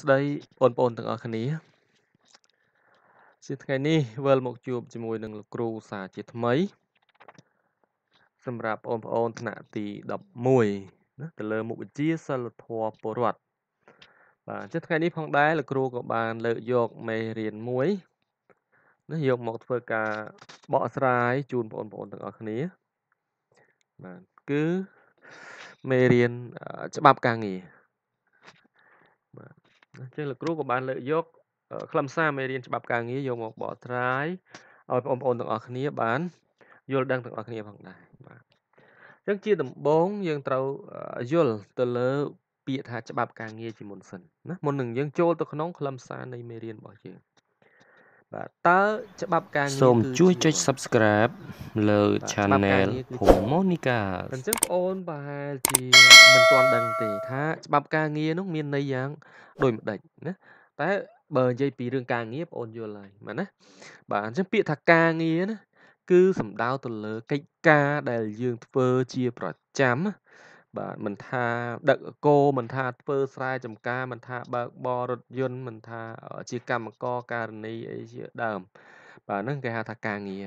ស្ដីបងប្អូនទាំងអស់គ្នា ជាថ្ងៃនេះវិលមកជួបជាមួយនឹងលោកគ្រូសាជាថ្មីសម្រាប់បងប្អូនថ្នាក់ទី11ណាទៅលើ មុខវិជ្ជាសិលធម៌ពលរដ្ឋបាទជាថ្ងៃនេះផងដែរលោកគ្រូក៏បាន លើកយកមេរៀនមួយណាយកមកធ្វើការ បកស្រាយជូនបងប្អូនទាំងអស់គ្នាបាទគឺមេរៀនច្បាប់ការងារបាទចឹងលោកគ្រូក៏បាន លើកយកខ្លឹមសារមេរៀនច្បាប់ការងារយកមកបកស្រាយឲ្យបងប្អូនទាំងអស់គ្នាបានយល់ដឹងទាំងអស់គ្នាផងដែរបាទអញ្ចឹងជាដំបូងយើងត្រូវយល់ទៅលើពាក្យថាច្បាប់ការងារជាមុនសិនណាមុននឹងយើងចូលទៅក្នុងខ្លឹមសារនៃមេរៀនរបស់យើងបាទតើច្បាប់ការងារសូមជួយចុច Subscribe លើ Channel ភូមិ Monica អញ្ចឹងបងអូនប្រហែលជា មិនទាន់ដឹងទេថាច្បាប់ការងារនោះមានន័យយ៉ាងដូចម្ដេចណាតែបើនិយាយពីរឿងការងារបងអូនយល់ហើយមែនណាបាទអញ្ចឹងពាក្យថាការងារណាគឺសំដៅទៅលើកិច្ចការដែលយើងធ្វើជាប្រចាំណាបាទមិនថា ដឹកគោមិនថាធ្វើស្រែចម្ការមិនថាបើកបររថយន្តមិនថាជាកម្មករការនីអីជាដើមបាទហ្នឹងគេហៅថាការងារ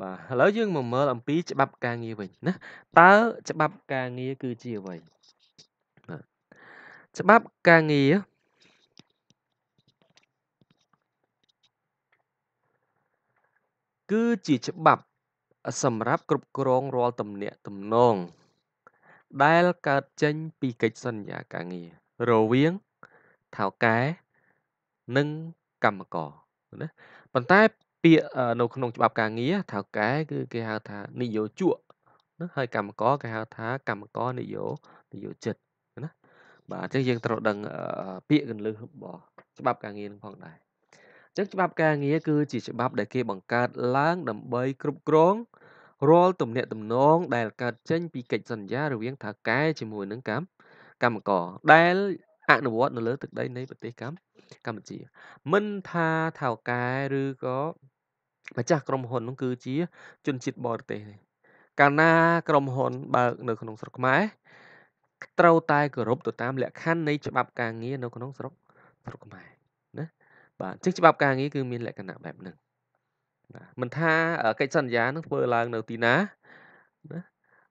បាទឥឡូវយើងមកមើលអំពី ច្បាប់ការងារវិញណាតើច្បាប់ការងារគឺជាអ្វីបាទច្បាប់ការងារគឺជាច្បាប់សម្រាប់គ្រប់គ្រងរាល់តំណែងតំណងដែលកើតចេញពីកិច្ចសន្យាការងាររវាងថៅកែនិងកម្មករណាប៉ុន្តែ ពាក្យនៅក្នុងច្បាប់ការងារថៅកែគឺគេហៅថានិយោជកណាហើយកម្មករគេហៅថាកម្មករនិយោនិយោជិតណាបាទអញ្ចឹងយើងត្រូវដឹងពាក្យកន្លឹះរបស់ច្បាប់ការងារនឹងផងដែរអញ្ចឹងច្បាប់ការងារគឺជាច្បាប់ ដែលគេ បង្កើតឡើង ដើម្បី គ្រប់គ្រងរាល់ទំនាក់ទំនងដែលកើតចេញពីកិច្ចសន្យារវាងថៅកែជាមួយនឹងកម្មកម្មករដែលអនុវត្តនៅលើទឹកដីនៃប្រទេសកម្ពុជាមិនថាថៅកែឬក៏ម្ចាស់ក្រុមហ៊ុននោះគឺជា ជនជាតិបរទេសកាលណាក្រុមហ៊ុនបើកនៅក្នុងស្រុកខ្មែរត្រូវតែគោរពទៅតាម លក្ខខណ្ឌនៃច្បាប់ការងារនៅក្នុងស្រុកស្រុកខ្មែរណាបាទជាងច្បាប់ការងារគឺមានលក្ខណៈបែបហ្នឹងណាមិនថាកិច្ចសន្យានឹងធ្វើឡើងនៅទីណា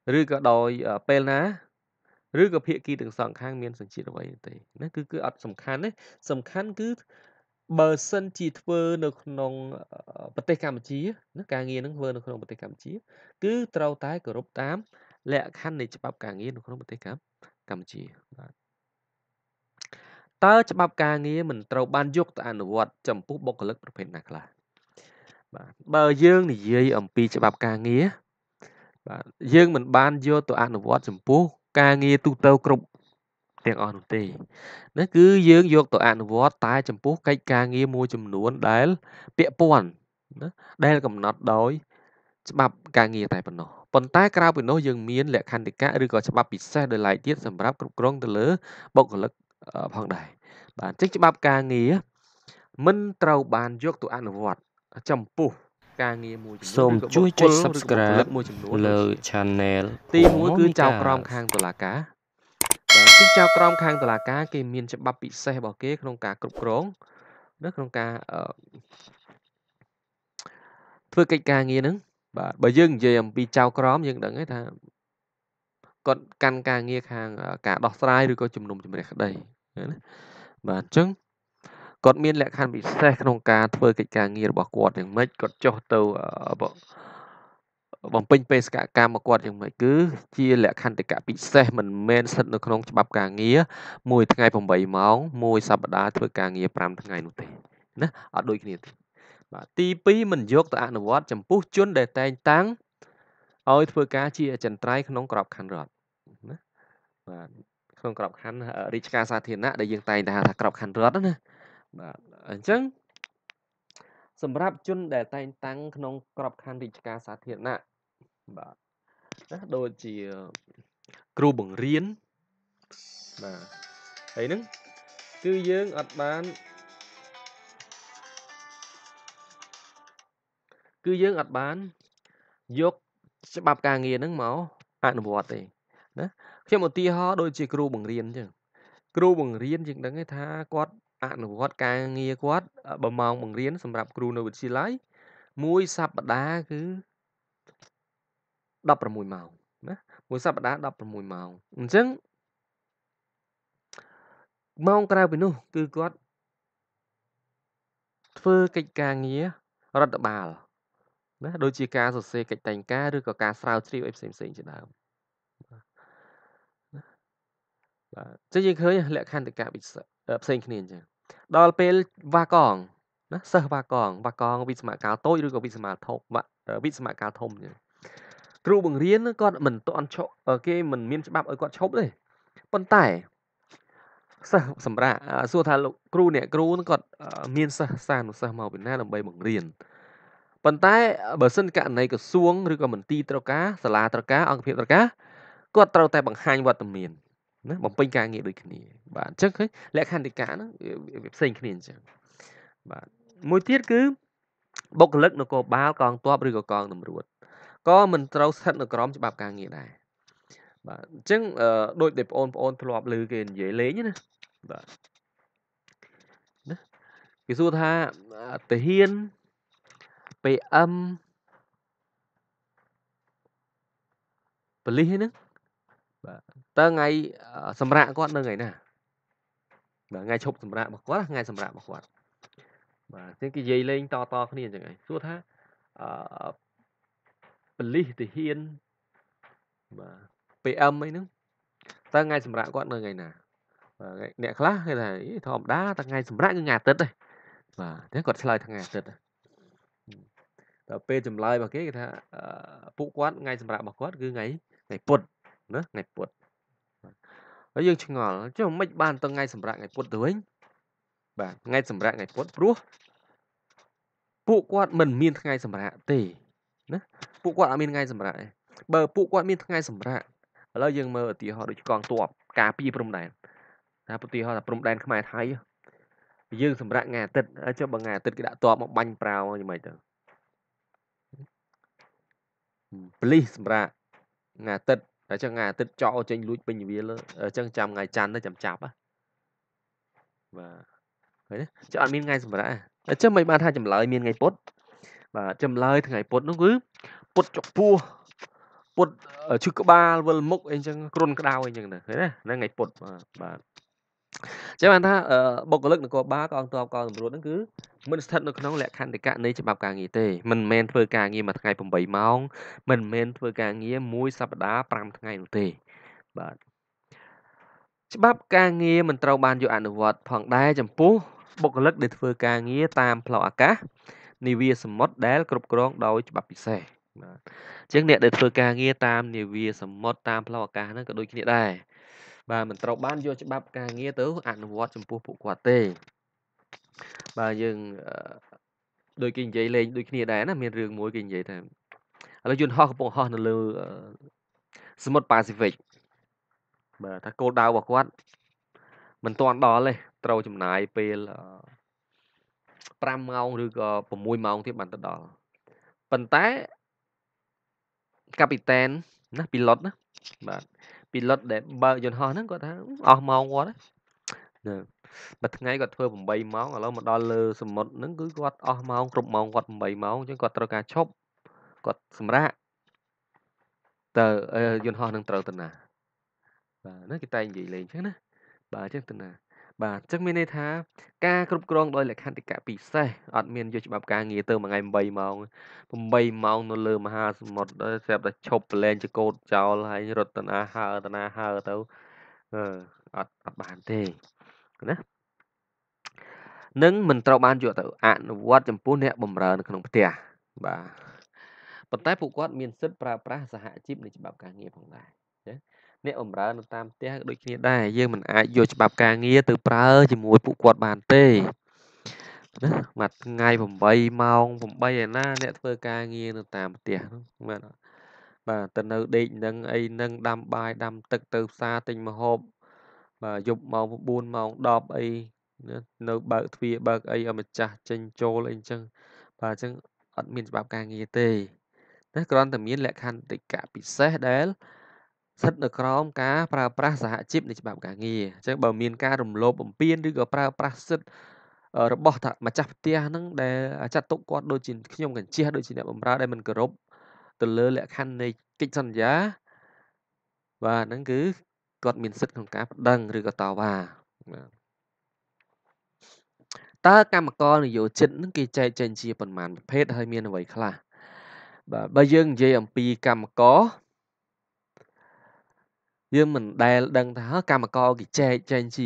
ណាឬក៏ដោយពេលណាឬក៏ភាគីទាំងសងខាង មានសញ្ជាតិអ្វីទេណាគឺគឺអត់សំខាន់ទេសំខាន់ គឺបើសិនជាធ្វើនៅ ក្នុងប្រទេសកម្ពុជាណាការងារនឹងធ្វើនៅក្នុងប្រទេសកម្ពុជាគឺត្រូវតែគោរពតាម លក្ខខណ្ឌនៃច្បាប់ការងារនៅក្នុងប្រទេសកម្ពុជាបាទតើច្បាប់ការងារមិនត្រូវបានយកទៅអនុវត្តចំពោះបុគ្គលិកប្រភេទណាខ្លះបាទបើយើងនិយាយអំពីច្បាប់ការងារបាទយើងមិនបានយកទៅអនុវត្តចំពោះ ការងារទូទៅគ្រប់ទាំងអស់នោះទេនេះគឺយើងយកទៅអនុវត្តតែចំពោះកិច្ចការងារមួយចំនួនដែលពាក់ព័ន្ធណាដែលកំណត់ដោយច្បាប់ការងារតែប៉ុណ្ណោះប៉ុន្តែក្រៅពីនោះយើងមានលក្ខន្តិកៈឬក៏ច្បាប់ពិសេសដោយឡែកទៀតសម្រាប់គ្រប់គ្រងទៅលើបុគ្គលិកផងដែរបាទអញ្ចឹងច្បាប់ការងារមិនត្រូវបានយកទៅអនុវត្តចំពោះការងារមួយចំនួនសូមជួយចុច Subscribe មួយចំនួនលើ Channel ទី1គឺចៅ ក្រមខាងតុលាការបាទគឺចៅក្រមខាងតុលាការគេមានច្បាប់ពិសេសរបស់គេ ក្នុងការគ្រប់គ្រងនៅក្នុងការធ្វើកិច្ចការងារហ្នឹងបាទបើយើងនិយាយអំពីចៅក្រម យើង ដឹងហើយថាគាត់កាន់ការងារខាង ការដោះស្រាយឬក៏ជំនុំជម្រះក្តីណាបាទអញ្ចឹងគាត់មានលក្ខខណ្ឌពិសេសក្នុងការធ្វើកិច្ចការងាររបស់គាត់យ៉ាងម៉េចគាត់ចុះទៅបំពេញបេសកកម្មរបស់គាត់យ៉ាងម៉េចគឺជា លក្ខន្តិកៈពិសេសមិនមែនស្ថិតនៅក្នុងច្បាប់ការងារមួយថ្ងៃ8ម៉ោងមួយសប្តាហ៍ធ្វើការងារ5ថ្ងៃនោះទេណាអត់ដូចគ្នាទេបាទទី2មិនយកទៅអនុវត្តចំពោះជនដែលតែងតាំងឲ្យធ្វើការជា អចិន្ត្រៃយ៍ក្នុងក្របខ័ណ្ឌរដ្ឋណាបាទក្នុងក្របខ័ណ្ឌរាជការសាធារណៈដែលយើងតែងតែហៅថាក្របខ័ណ្ឌរដ្ឋណាបាទអញ្ចឹងសម្រាប់ជន ដែល តែងតាំងក្នុងក្របខ័ណ្ឌរាជការសាធារណៈបាទណាដូចជា គ្រូបង្រៀនបាទហើយនឹងគឺយើងអត់បានគឺយើងអត់បានយកច្បាប់ការងារហ្នឹងមកអនុវត្តទេណាខ្ញុំឧទាហរណ៍ដូចជាគ្រូបង្រៀនអញ្ចឹងគ្រូបង្រៀនយើងដឹងទេថាគាត់អនុវត្តការងារគាត់បើម៉ោងបង្រៀនសម្រាប់គ្រូនៅវិទ្យាល័យមួយសប្តាហ៍គឺ16ម៉ោងណាមួយសប្តាហ៍16ម៉ោងអញ្ចឹងម៉ោងក្រៅពីនោះ គឺគាត់ធ្វើកិច្ចការងាររដ្ឋបាលណាដូចជាការសរសេរកិច្ចតែងការឬក៏ការស្រាវជ្រាវអីផ្សេងផ្សេងជាដើមបាទចឹងយើងឃើញលក្ខន្តិកៈវិសេសផ្សេងគ្នាអញ្ចឹងដល់ពេលវ៉ាកងណាសិស្សវ៉ាកងវ៉ាកងវិស្មកាលតូចឬក៏វិស្មកាលធំវិស្មកាលធំអញ្ចឹងគ្រូបង្រៀនគាត់មិនតន់ឈប់គេមិនមានច្បាប់ឲ្យគាត់ឈប់ទេប៉ុន្តែសិស្សសម្រាប់សួរថាលោកគ្រូអ្នកគ្រូគាត់មានសិស្សសានុសិស្សមកពីណាដើម្បីបង្រៀនប៉ុន្តែបើសិនករណីក្រសួងឬក៏មន្ទីរត្រូវការសាលាត្រូវការអង្គភាពត្រូវការគាត់ត្រូវតែបង្ហាញវត្តមានណាបំពេញការងារដូចគ្នា បាទអញ្ចឹងឃើញលក្ខន្តិកៈហ្នឹងវាផ្សេងគ្នាអញ្ចឹងបាទមួយទៀតគឺ បុគ្គលិកនគរបាលកងទ័ពឬក៏កងតម្រួតក៏មិនត្រូវស្ថិត នៅក្រមច្បាប់ការងារដែរបាទអញ្ចឹង ដូចដែលបងប្អូនធ្លាប់ឮគេនិយាយលេងណាបាទណាគេសួរថាតាហាន PM ប៉លីសហ្នឹងតើថ្ងៃសម្រាប់គាត់នៅថ្ងៃណាបាទថ្ងៃឈប់សម្រាប់របស់គាត់ថ្ងៃសម្រាប់របស់គាត់បាទចឹងគេនិយាយលេងតតគ្នាចឹងឯងសួរថាអឺបលិសទាហានបាទ PM អីហ្នឹងតើថ្ងៃសម្រាប់គាត់នៅថ្ងៃណាបាទអ្នកខ្លះគេថាធម្មតាតែថ្ងៃសម្រាប់គឺថ្ងៃអាទិត្យទេបាទចឹងគាត់ឆ្លើយថ្ងៃអាទិត្យដល់ពេលចម្លើយរបស់គេគេថាពួកគាត់ថ្ងៃសម្រាប់របស់គាត់គឺថ្ងៃថ្ងៃពុធណាថ្ងៃពុធហើយយើងឆ្ងល់ចុះមិនបានទៅថ្ងៃសម្រាប់ថ្ងៃពុទ្ធទៅវិញបាទថ្ងៃសម្រាប់ថ្ងៃពុទ្ធព្រោះពួកគាត់មិនមាន ថ្ងៃសម្រាប់ទេណាពួកគាត់អត់មានថ្ងៃសម្រាប់ទេបើពួកគាត់មានថ្ងៃសម្រាប់ឥឡូវយើងមើលឧទាហរណ៍ដូចកងទ័ពការពារព្រំដែនណាឧទាហរណ៍ថាព្រំដែនខ្មែរថៃយើងសម្រាប់ថ្ងៃអាទិត្យចុះបើថ្ងៃអាទិត្យគេដាក់ទ័ពមកបាញ់ប្រាវយ៉ាងម៉េចទៅប៉ូលីសសម្រាប់ថ្ងៃអាទិត្យអញ្ចឹងថ្ងៃអាទិត្យចោលចេញលួចពេញវាលើអញ្ចឹងចាំថ្ងៃច័ន្ទទៅចាំចាប់បាទឃើញទេចុះអត់មានថ្ងៃសម្រាប់អញ្ចឹងមិនបានថាចម្លើយ មានថ្ងៃពុទ្ធបាទចម្លើយថ្ងៃពុទ្ធនោះគឺពុទ្ធចុកពោះពុទ្ធឈឺក្បាលវិលមុខអីចឹងគ្រុនក្តៅអីចឹងណាឃើញណាហ្នឹងថ្ងៃពុទ្ធបាទចឹងបានថាបុគ្គលិកនគរបាលកងទ័ពកងសម្រួតហ្នឹងគឺមិនស្ថិតនៅក្នុងលក្ខន្តិកៈនៃច្បាប់ការងារទេមិនមែនធ្វើការងារមួយថ្ងៃ8ម៉ោងមិនមែនធ្វើការងារមួយសប្តាហ៍5ថ្ងៃនោះទេបាទច្បាប់ការងារមិនត្រូវបានយកអនុវត្តផងដែរចំពោះបុគ្គលិកដែលធ្វើការងារតាមផ្លូវអាកាសនាវាសមុទ្រដែល គ្រប់គ្រងដោយច្បាប់ពិសេសបាទជាងអ្នកដែលធ្វើការងារតាមនាវាសមុទ្រតាមផ្លូវអាកាសហ្នឹងក៏ដូចគ្នាដែរបាទមិនត្រូវបានយកច្បាប់ការងារទៅ អនុវត្ត ចំពោះពួកគាត់ទេបាទយើងដូចគេនិយាយលេងដូចគ្នាដែរណាមានរឿងមួយ គេនិយាយថាឥឡូវយន្តហោះកំពុងហោះនៅលើសមុទ្រប៉ាស៊ីហ្វិកបាទថាគោលដៅរបស់គាត់មិនទាន់ដល់ទេត្រូវចំណាយពេល5ម៉ោងឬក៏6ម៉ោងទៀតបានទៅដល់ប៉ុន្តែកាពីតែនណាពីឡុតណាបាទពីលុតដែលបើកយន្តហោះហ្នឹងគាត់ថាអស់ម៉ោងគាត់ណាមួយថ្ងៃគាត់ធ្វើ8ម៉ោងឥឡូវមកដល់លើសមុទ្រហ្នឹងគឺគាត់អស់ម៉ោងគ្រប់ម៉ោងគាត់8ម៉ោងអញ្ចឹងគាត់ត្រូវការឈប់គាត់ សម្រាកតើយន្តហោះនឹងត្រូវទៅណាបាទហ្នឹងគេតែនិយាយលេងអញ្ចឹងណាបាទអញ្ចឹងទៅណាបាទអញ្ចឹងមានន័យថាការគ្រប់គ្រងដោយលក្ខន្តិកៈពិសេសអត់មានយកច្បាប់ការងារទៅមួយថ្ងៃ8ម៉ោង8ម៉ោងនៅលើ មហាសមុទ្រស្រាប់តែឈប់ប្រឡែងចកោតចោលហើយរត់តនាហើតនាហើទៅអឺអត់អត់បានទេណានឹងមិនត្រូវបានយកទៅអនុវត្តចំពោះអ្នកបម្រើនៅក្នុងផ្ទះបាទប៉ុន្តែពួកគាត់មានសិទ្ធិប្រើប្រាស់សហជីពនៃច្បាប់ការងារផងដែរអ្នកបម្រើនៅតាមផ្ទះដូចគ្នាដែរយើងមិនអាចយកច្បាប់ការងារទៅប្រើជាមួយពួកគាត់បានទេណាមួយថ្ងៃ8ម៉ោង8ឯណាអ្នកធ្វើការងារនៅតាមផ្ទះបាទបាទទៅនៅដេកនឹងអីនឹងដាំបាយដាំទឹកទៅផ្សារទិញម្ហូបបាទយប់ម៉ោង9ម៉ោង10អីនៅបើកទ្វារបើកអីឲ្យម្ចាស់ចេញចូលអីចឹងបាទអញ្ចឹងអត់មានច្បាប់ការងារទេតែគ្រាន់តែមានលក្ខន្តិកៈពិសេសដែលស្ថិតនៅក្រោមការប្រើប្រាស់សហជីពនៃច្បាប់ការងារអញ្ចឹងបើមានការរំលោភបំពានឬក៏ប្រើប្រាស់សិទ្ធិរបស់ម្ចាស់ផ្ទះហ្នឹងដែលចាត់ទុកគាត់ដូចជាខ្ញុំកញ្ជះដូចជាអ្នកបម្រើដែលមិនគោរពទៅលើលក្ខខណ្ឌនៃកិច្ចសន្យាបាទហ្នឹងគឺគាត់មានសិទ្ធិក្នុងការប្តឹងឬក៏តវ៉ាតើកម្មករនយោជិតនឹងគេចែកចែងជាប៉ុន្មានប្រភេទហើយមានអ្វីខ្លះបាទបើយើងនិយាយអំពីកម្មករយើងមិនដែលដឹងថា កម្មករគេចែកចែងជា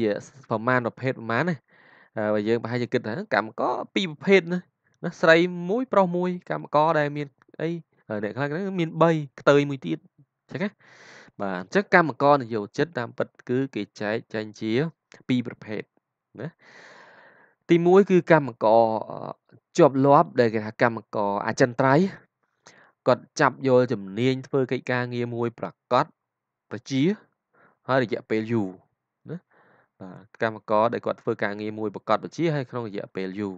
ប្រមាណប្រភេទប្រមាណណាបើយើងប្រហែលជាគិតថាកម្មករពីរប្រភេទណាណាស្រីមួយប្រុសមួយកម្មករដែលមានអីអ្នកខ្លះហ្នឹងមាន3ខ្ទើយមួយទៀតអញ្ចឹងណាបាទអញ្ចឹងកម្មករនយោជិតតាមពិតគឺគេចែកចែងជាពីរប្រភេទណាទី1គឺកម្មករជាប់លាប់ ដែលគេថាកម្មករអចិន្ត្រៃយ៍គាត់ចាប់យកជំនាញធ្វើកិច្ចការងារមួយ ប្រកបបជាហើយរយៈពេលយូរណាបាទកម្មករដែលគាត់ធ្វើការងារមួយប្រកបបជាហើយក្នុងរយៈពេលយូរ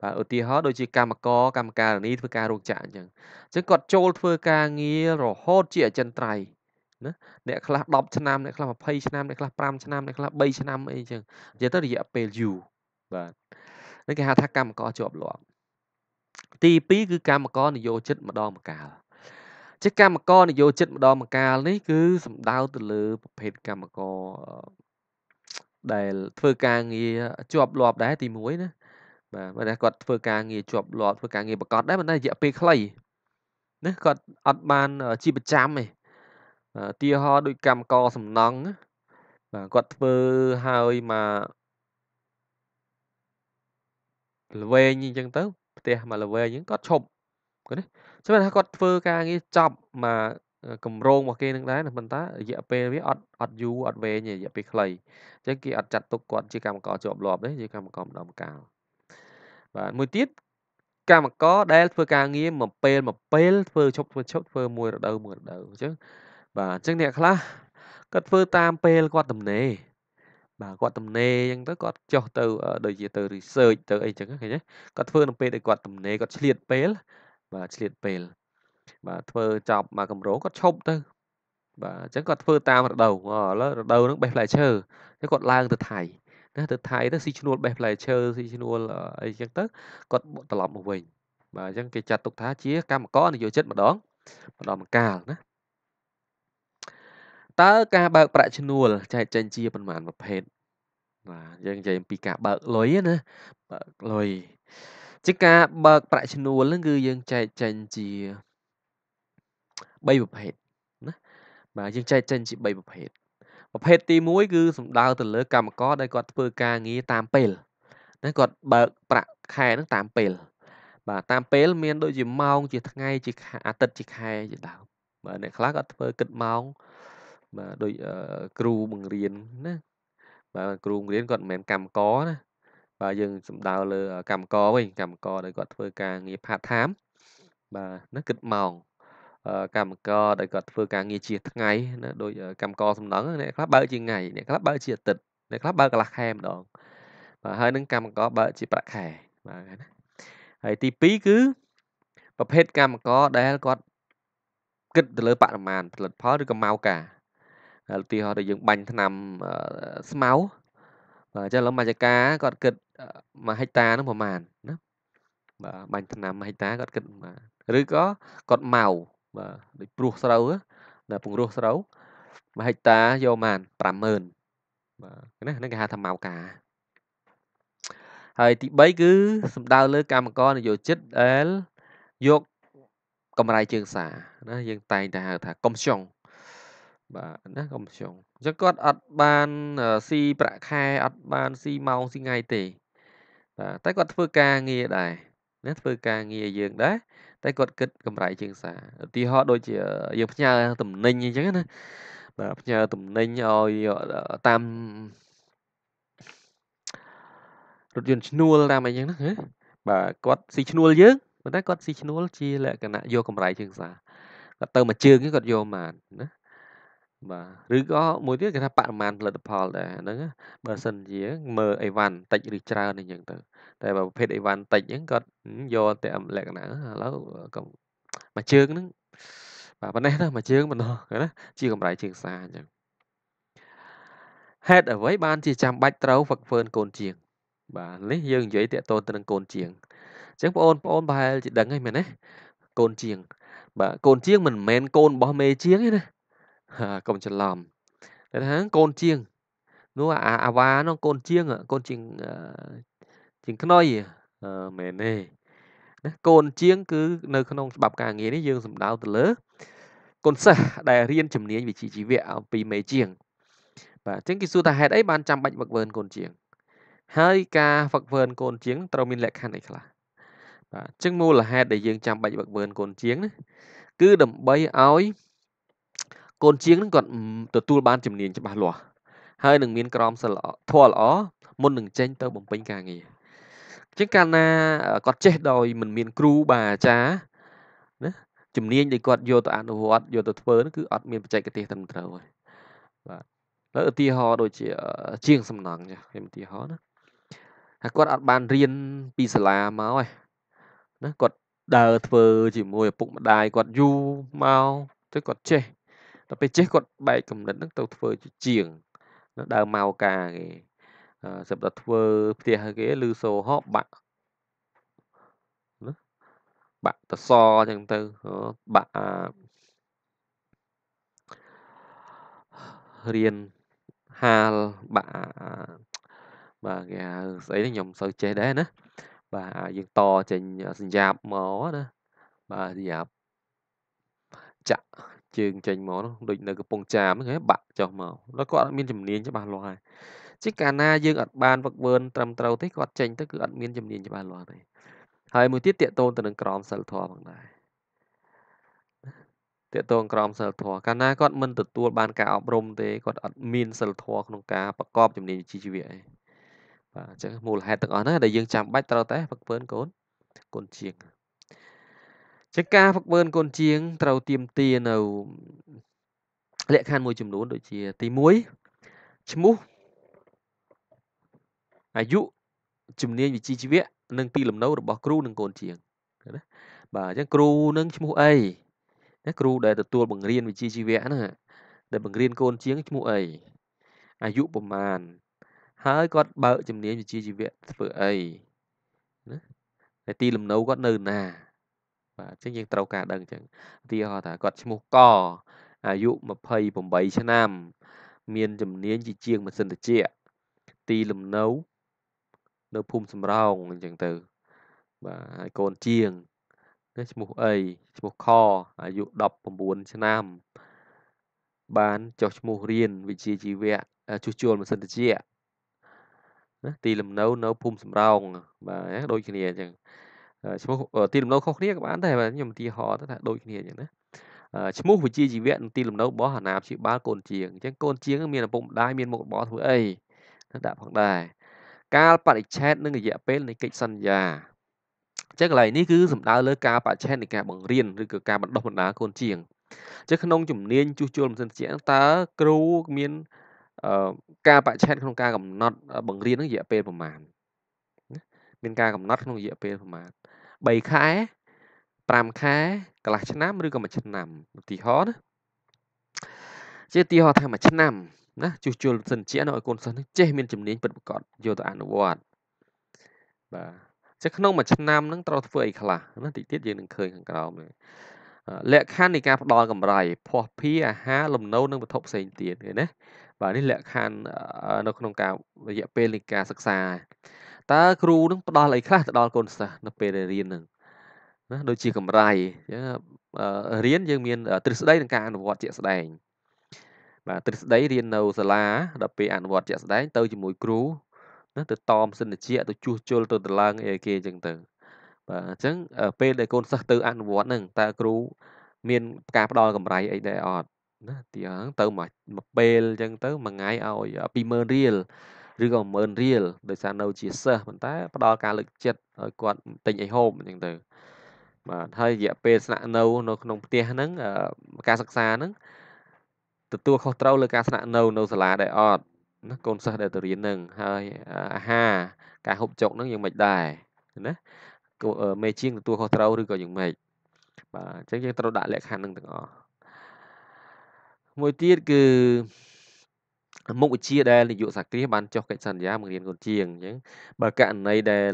បាទឧទាហរណ៍ដូចជាកម្មករកម្មការនីធ្វើការរោងចក្រអញ្ចឹងអញ្ចឹងគាត់ចូលធ្វើការងាររហូតជាអចិន្ត្រៃយ៍ណាអ្នកខ្លះ10ឆ្នាំអ្នកខ្លះ20ឆ្នាំអ្នកខ្លះ5ឆ្នាំអ្នកខ្លះ3ឆ្នាំអីអញ្ចឹងនិយាយទៅរយៈពេលយូរបាទនេះគេហៅថាកម្មករជាប់លាប់ទី2គឺកម្មករនិយោជិតម្ដងម្កាលជាកម្មករនយោជិតម្ដងម្កាលនេះគឺសំដៅទៅលើប្រភេទកម្មករដែលធ្វើការងារជាប់លាប់ដែរទី1ណាបាទតែគាត់ធ្វើការងារជាប់លាប់ធ្វើការងារប្រកបដែរមិនតែរយៈពេលខ្លីណាគាត់អត់បានជាប្រចាំទេទាហោដូចកម្មករសំណង់បាទគាត់ធ្វើហើយមកល្វែងអញ្ចឹងទៅផ្ទះមកល្វែងអញ្ចឹងគាត់ឈប់គាត់នេះស្មានថាគាត់ធ្វើការងារចប់មកកម្រងរបស់គេនឹងដែរប៉ុន្តែរយៈពេលវាអត់អត់យូរអត់វែងរយៈពេលខ្លីអញ្ចឹងគេអត់ចាត់ទុកគាត់ជាកម្មករជាប់លាប់ទេជាកម្មករម្ដងកាលបាទមួយទៀតកម្មករដែលធ្វើការងារមួយពេលមួយពេលធ្វើឈប់ធ្វើឈប់ធ្វើមួយរដូវមួយរដូវអញ្ចឹងបាទអញ្ចឹងអ្នកខ្លះគាត់ធ្វើតាមពេលគាត់ទំនេរបាទគាត់ទំនេរអញ្ចឹងទៅគាត់ចុះទៅដូចជាទៅ research ទៅអីអញ្ចឹងឃើញទេគាត់ធ្វើនៅពេលដែលគាត់ទំនេរគាត់ឆ្លៀតពេលបាទឆ្លៀតពេលបាទធ្វើចប់មកកម្រោគាត់ឈប់ទៅបាទអញ្ចឹងគាត់ធ្វើតាមរដូវឥឡូវរដូវហ្នឹងបេះផ្លែឈើតែគាត់ឡើងទៅថៃណាទៅថៃ ទៅស៊ីឈ្នួលបេះផ្លែឈើស៊ីឈ្នួលអីចឹងទៅគាត់ត្រឡប់មកវិញ បាទអញ្ចឹងគេចាត់ទុកថាជាកម្មករនយោជិតម្ដងម្ដងម្កាលណាតើការបើកប្រាក់ឈ្នួលចែកចែងជាប្រមាណប្រភេទបាទយើងនិយាយអំពីការបើកលុយណាបើកលុយជាការបើកប្រាក់ឈ្នួលហ្នឹងគឺយើងចែកចែងជា3ប្រភេទណាបាទយើងចែកចែងជា3ប្រភេទប្រភេទទី1គឺសំដៅទៅលើកម្មករដែលគាត់ធ្វើការងារតាមពេលណាគាត់បើកប្រាក់ខែហ្នឹងតាមពេលបាទតាមពេល មាន ដូចជាម៉ោងជាថ្ងៃជាអាទិត្យជាខែជាដើមបាទអ្នកខ្លះគាត់ធ្វើគិតម៉ោងបាទដូចគ្រូបង្រៀនណាបាទគ្រូបង្រៀនគាត់មិនមែនកម្មករណាបាទយើងសំដៅលើកម្មករវិញកម្មករដែលគាត់ធ្វើការងារ part time បាទហ្នឹងគិតម៉ោងកម្មករដែលគាត់ធ្វើការងារជាថ្ងៃណាដូចកម្មករសំណងអ្នកខ្លះបើកជាថ្ងៃអ្នកខ្លះបើកជាអាទិត្យអ្នកខ្លះបើកកន្លះខែម្ដងបាទហើយនឹងកម្មករបើកជាប្រាក់ខែបាទណាហើយទី2គឺប្រភេទកម្មករដែលគាត់គិតទៅលើបរិមាណផលិតផលឬក៏ម៉ៅការឧទាហរណ៍ដូចយើងបាញ់ថ្នាំស្មៅបាទអញ្ចឹងលោកមជ្ឈការគាត់គិត1ហិកតាហ្នឹងប្រហែលណាបាទបាញ់ថ្នាំ1ហិកតាគាត់គិតបាទឬក៏គាត់មកបាទដូចព្រោះស្រូវណាពង្រោះស្រូវ1ហិកតាយកបាន50000បាទណាហ្នឹងគេហៅថាមកការហើយទី3គឺសំដៅលើកម្មករនយោជិតអែលយកកម្រៃជើងសាណាយើងតែងតែហៅថាកុំចុងបាទណាកុំចុងអញ្ចឹងគាត់អត់បានស៊ីប្រាក់ខែអត់បានស៊ីម៉ោងស៊ីថ្ងៃទេបាទតែគាត់ធ្វើការងារដែរណាធ្វើការងារយើងដែរតែគាត់គិតកម្រៃជាងសារឧទាហរណ៍ដូចជាយើងផ្ញើតំណែងអញ្ចឹងណាបាទផ្ញើតំណែងឲ្យតាមរថយន្តឈ្នួលតាមអីចឹងណាបាទគាត់ស៊ីឈ្នួលយើងប៉ុន្តែគាត់ស៊ីឈ្នួលជាលក្ខណៈយកកម្រៃជើងសារគាត់ទៅមួយជើងគាត់យកបានណាបាទឬក៏មួយទៀតគេថាបរិមាណផលិតផលដែរហ្នឹងបើសិនជាមើលអីវ៉ាន់តិចឬច្រើនអីចឹងទៅ តែបើប្រភេទអីវ៉ាន់តិចហ្នឹងគាត់យកតែលក្ខណៈឥឡូវក៏មួយជើងហ្នឹងបាទប៉ុណ្ណេះទៅមួយជើងប៉ុណ្ណោះណាជាកម្រៃជើងសារអញ្ចឹងហេតុអ្វីបានជាចាំបាច់ត្រូវហ្វឹកហ្វឺនកូនជាងបាទនេះយើងនិយាយតាក់ទងទៅនឹងកូនជាងអញ្ចឹងបងប្អូនប្រហែលជាដឹងហើយមែនទេកូនជាងបាទកូនជាងមិនមែនកូនរបស់មេជាងទេណាកុំច្រឡំដែលថាកូនជាងនោះអាអាវ៉ានោះកូនជាងកូនជាងជាងខ្នុយមែនទេណាកូនជាងគឺនៅក្នុងច្បាប់ការងារនេះយើងសំដៅទៅលើកូនសិស្សដែលរៀនជំនាញវិជ្ជាជីវៈអំពីមេជាងបាទអញ្ចឹងគេសួរថាហេតុអីបានចាំបាច់វឹកវើនកូនជាងហើយការវឹកវើនកូនជាងត្រូវមានលក្ខខណ្ឌអីខ្លះបាទអញ្ចឹងមូលហេតុដែលយើងចាំបាច់វឹកវើនកូនជាងណាគឺដើម្បីឲ្យកូនជាងនឹងគាត់ទទួលបានជំនាញច្បាស់លាស់ហើយនឹងមានក្រមសិលធម៌ល្អមុននឹងចេញទៅបំពេញការងារជាងកាលណាគាត់ចេះដោយមិនមានគ្រូបាអាចារ្យណាជំនាញដែលគាត់យកទៅអនុវត្តយកទៅធ្វើនោះគឺអត់មានបច្ចេកទេសត្រឹមត្រូវហើយបាទលើឧទាហរណ៍ដូចជាជាងសំណង់ចាស់ខ្ញុំឧទាហរណ៍ណាហើយគាត់អត់បានរៀនពីសាលាមកឯណាគាត់ដើរធ្វើជាមួយឪពុកម្ដាយគាត់យូរមកទៅគាត់ចេះដល់ពេលចេះគាត់បែកកំណត់ហ្នឹងទៅធ្វើជាជាងដើរមកការគេសម្រាប់ធ្វើផ្ទះគេឬសូហបបាក់ណាបាក់តសអញ្ចឹងទៅបាក់រៀនហាលបាក់បាទគេហៅស្អីនេះខ្ញុំសូវចេះដែរណាបាទយើងតចេញសញ្ញាបមកណាបាទសញ្ញាបចាក់ជើងចេញមកនោះដូចនៅកំពង់ចាមហ្នឹងហ៎បាក់ចុះមកដល់គាត់អត់មានជំនាញច្បាស់លាស់ហើយជាកាលណាយើងអត់បានវឹកវើត្រឹមត្រូវទេគាត់ចេញទៅគឺអត់មានជំនាញច្បាស់លាស់ទេហើយមួយទៀតតេតូនទៅនឹងក្រមសិលធម៌ផងដែរតេតងក្រមសិលធម៌កាលណាគាត់មិនទទួលបានការអប់រំទេគាត់អត់មានសិលធម៌ក្នុងការប្រកបជំនាញវិជ្ជាជីវៈឯងបាទអញ្ចឹងមូលហេតុទាំងអស់ហ្នឹងដែលយើងចាំបាច់ត្រូវតែពឹកពើនកូនកូនជាងចឹងការហ្វឹកហ្វឺនកូនជាងត្រូវទៀមទានៅលក្ខខណ្ឌមួយចំនួនដូចជាទី1ឈ្មោះអាយុជំនាញវិជ្ជាជីវៈនិងទីលំនៅរបស់គ្រូនិងកូនជាងណាបាទអញ្ចឹងគ្រូ នឹងឈ្មោះអីណាគ្រូដែលទទួល បង្រៀនវិជ្ជាជីវៈហ្នឹងដែលបង្រៀនកូនជាងឈ្មោះអីអាយុប្រមាណហើយគាត់បើកជំនាញវិជ្ជាជីវៈធ្វើអីណាតែទីលំនៅគាត់នៅណាបាទអញ្ចឹងយើងត្រូវការដឹងអញ្ចឹងឧទាហរណ៍ថាគាត់ឈ្មោះក អាយុ28ឆ្នាំ មានជំនាញជាជាងម៉ាស៊ីនត្រជាក់ទីលំនៅនៅភូមិសំរោងអញ្ចឹងទៅ បាទហើយកូនជាងនេះឈ្មោះអីឈ្មោះខអាយុ19ឆ្នាំ បានចុះឈ្មោះរៀនវិជ្ជាជីវៈជួសជុលម៉ាស៊ីនត្រជាក់ណាទីលំនៅនៅភូមិសំរោងបាទដូចគ្នាអញ្ចឹងឈ្មោះទីលំនៅខុសគ្នាក៏បានដែរបាទខ្ញុំឧទាហរណ៍ទៅថាដូចគ្នាអញ្ចឹងណាឈ្មោះវិជាជីវៈនិងទីលំនៅរបស់អាណាព្យាបាលកូនជាងអញ្ចឹងកូនជាងមានឪពុកម្ដាយមានមុខរបរធ្វើអីដាក់ផងដែរកាលបរិច្ឆេទនិងរយៈពេលនៃកិច្ចសន្យាអញ្ចឹងកន្លែងនេះគឺសំដៅលើការបរិច្ឆេទនៃការបង្រៀនឬក៏ការបណ្ដុះបណ្ដាលកូនជាងអញ្ចឹងក្នុងជំនាញជួសជុលម៉ាស៊ីនត្រជាក់តើគ្រូមានការបរិច្ឆេទក្នុងការកំណត់បង្រៀននឹងរយៈពេលប្រមាណមានការកំណត់ក្នុងរយៈពេលប្រមាណ3ខែ5ខែកន្លះឆ្នាំឬក៏មួយឆ្នាំឧទាហរណ៍ណាជាឧទាហរណ៍ថាមួយឆ្នាំណាជួសជុលសិនជានៅឲ្យកូនសិស្សនឹងចេះមានជំនាញពិតប្រាកដយកទៅអនុវត្តបាទចេះក្នុងមួយឆ្នាំនឹងត្រូវធ្វើអីខ្លះណាតិចទៀតយើងនឹងឃើញខាងក្រោមនេះលក្ខខណ្ឌនៃការផ្ដល់កម្រៃភ័ស្តុភារអាហារលំនៅនិងវត្ថុផ្សេងទៀតឃើញណាបាទនេះលក្ខខណ្ឌនៅក្នុងការរយៈពេលនៃការសិក្សាតើគ្រូនឹងផ្ដល់អីខ្លះទៅដល់កូនសិស្សនៅពេលដែលរៀននឹងណាដូចជាកម្រៃអញ្ចឹងរៀនយើងមានទ្រឹស្ដីនិងការអនុវត្តជាក់ស្ដែងបាទទ្រឹស្ដីរៀននៅសាលាដល់ពេលអនុវត្តជាក់ស្ដែងទៅជាមួយគ្រូណាទៅតមសិនជា ទៅជួសជុលទៅដំឡើងអីគេអញ្ចឹងទៅបាទអញ្ចឹងពេលដែលកូនសិស្សទៅអនុវត្តហ្នឹងតើគ្រូមាន ការផ្ដល់កម្រៃអីដែរអត់ណាទីហ្នឹងទៅមួយពេលអញ្ចឹងទៅមួយថ្ងៃឲ្យ20000រៀលឬក៏10000រៀលដោយសារនៅជាសិស្សប៉ុន្តែផ្ដល់ការលើកចិត្តឲ្យគាត់ទិញអីហូបអញ្ចឹងទៅបាទហើយរយៈពេលស្នាក់នៅ នៅក្នុងផ្ទះហ្នឹងការសិក្សាហ្នឹងទទួលខុសត្រូវលើការស្នាក់នៅនៅសាលាដែរអត់ណាកូនសិស្សដែលទៅរៀនហ្នឹងហើយអាហារការហូបចុកហ្នឹងយ៉ាងម៉េចដែរណាមេជាងទទួលខុសត្រូវឬក៏យ៉ាងម៉េចបាទអញ្ចឹងយើងត្រូវដាក់លក្ខខណ្ឌហ្នឹងទាំងអស់មួយទៀតគឺមុខវិជ្ជាដែលនាយកសាគ្រាសបានចុះកិច្ចសន្យាបង្រៀនកូនជាងអញ្ចឹងបើករណីដែល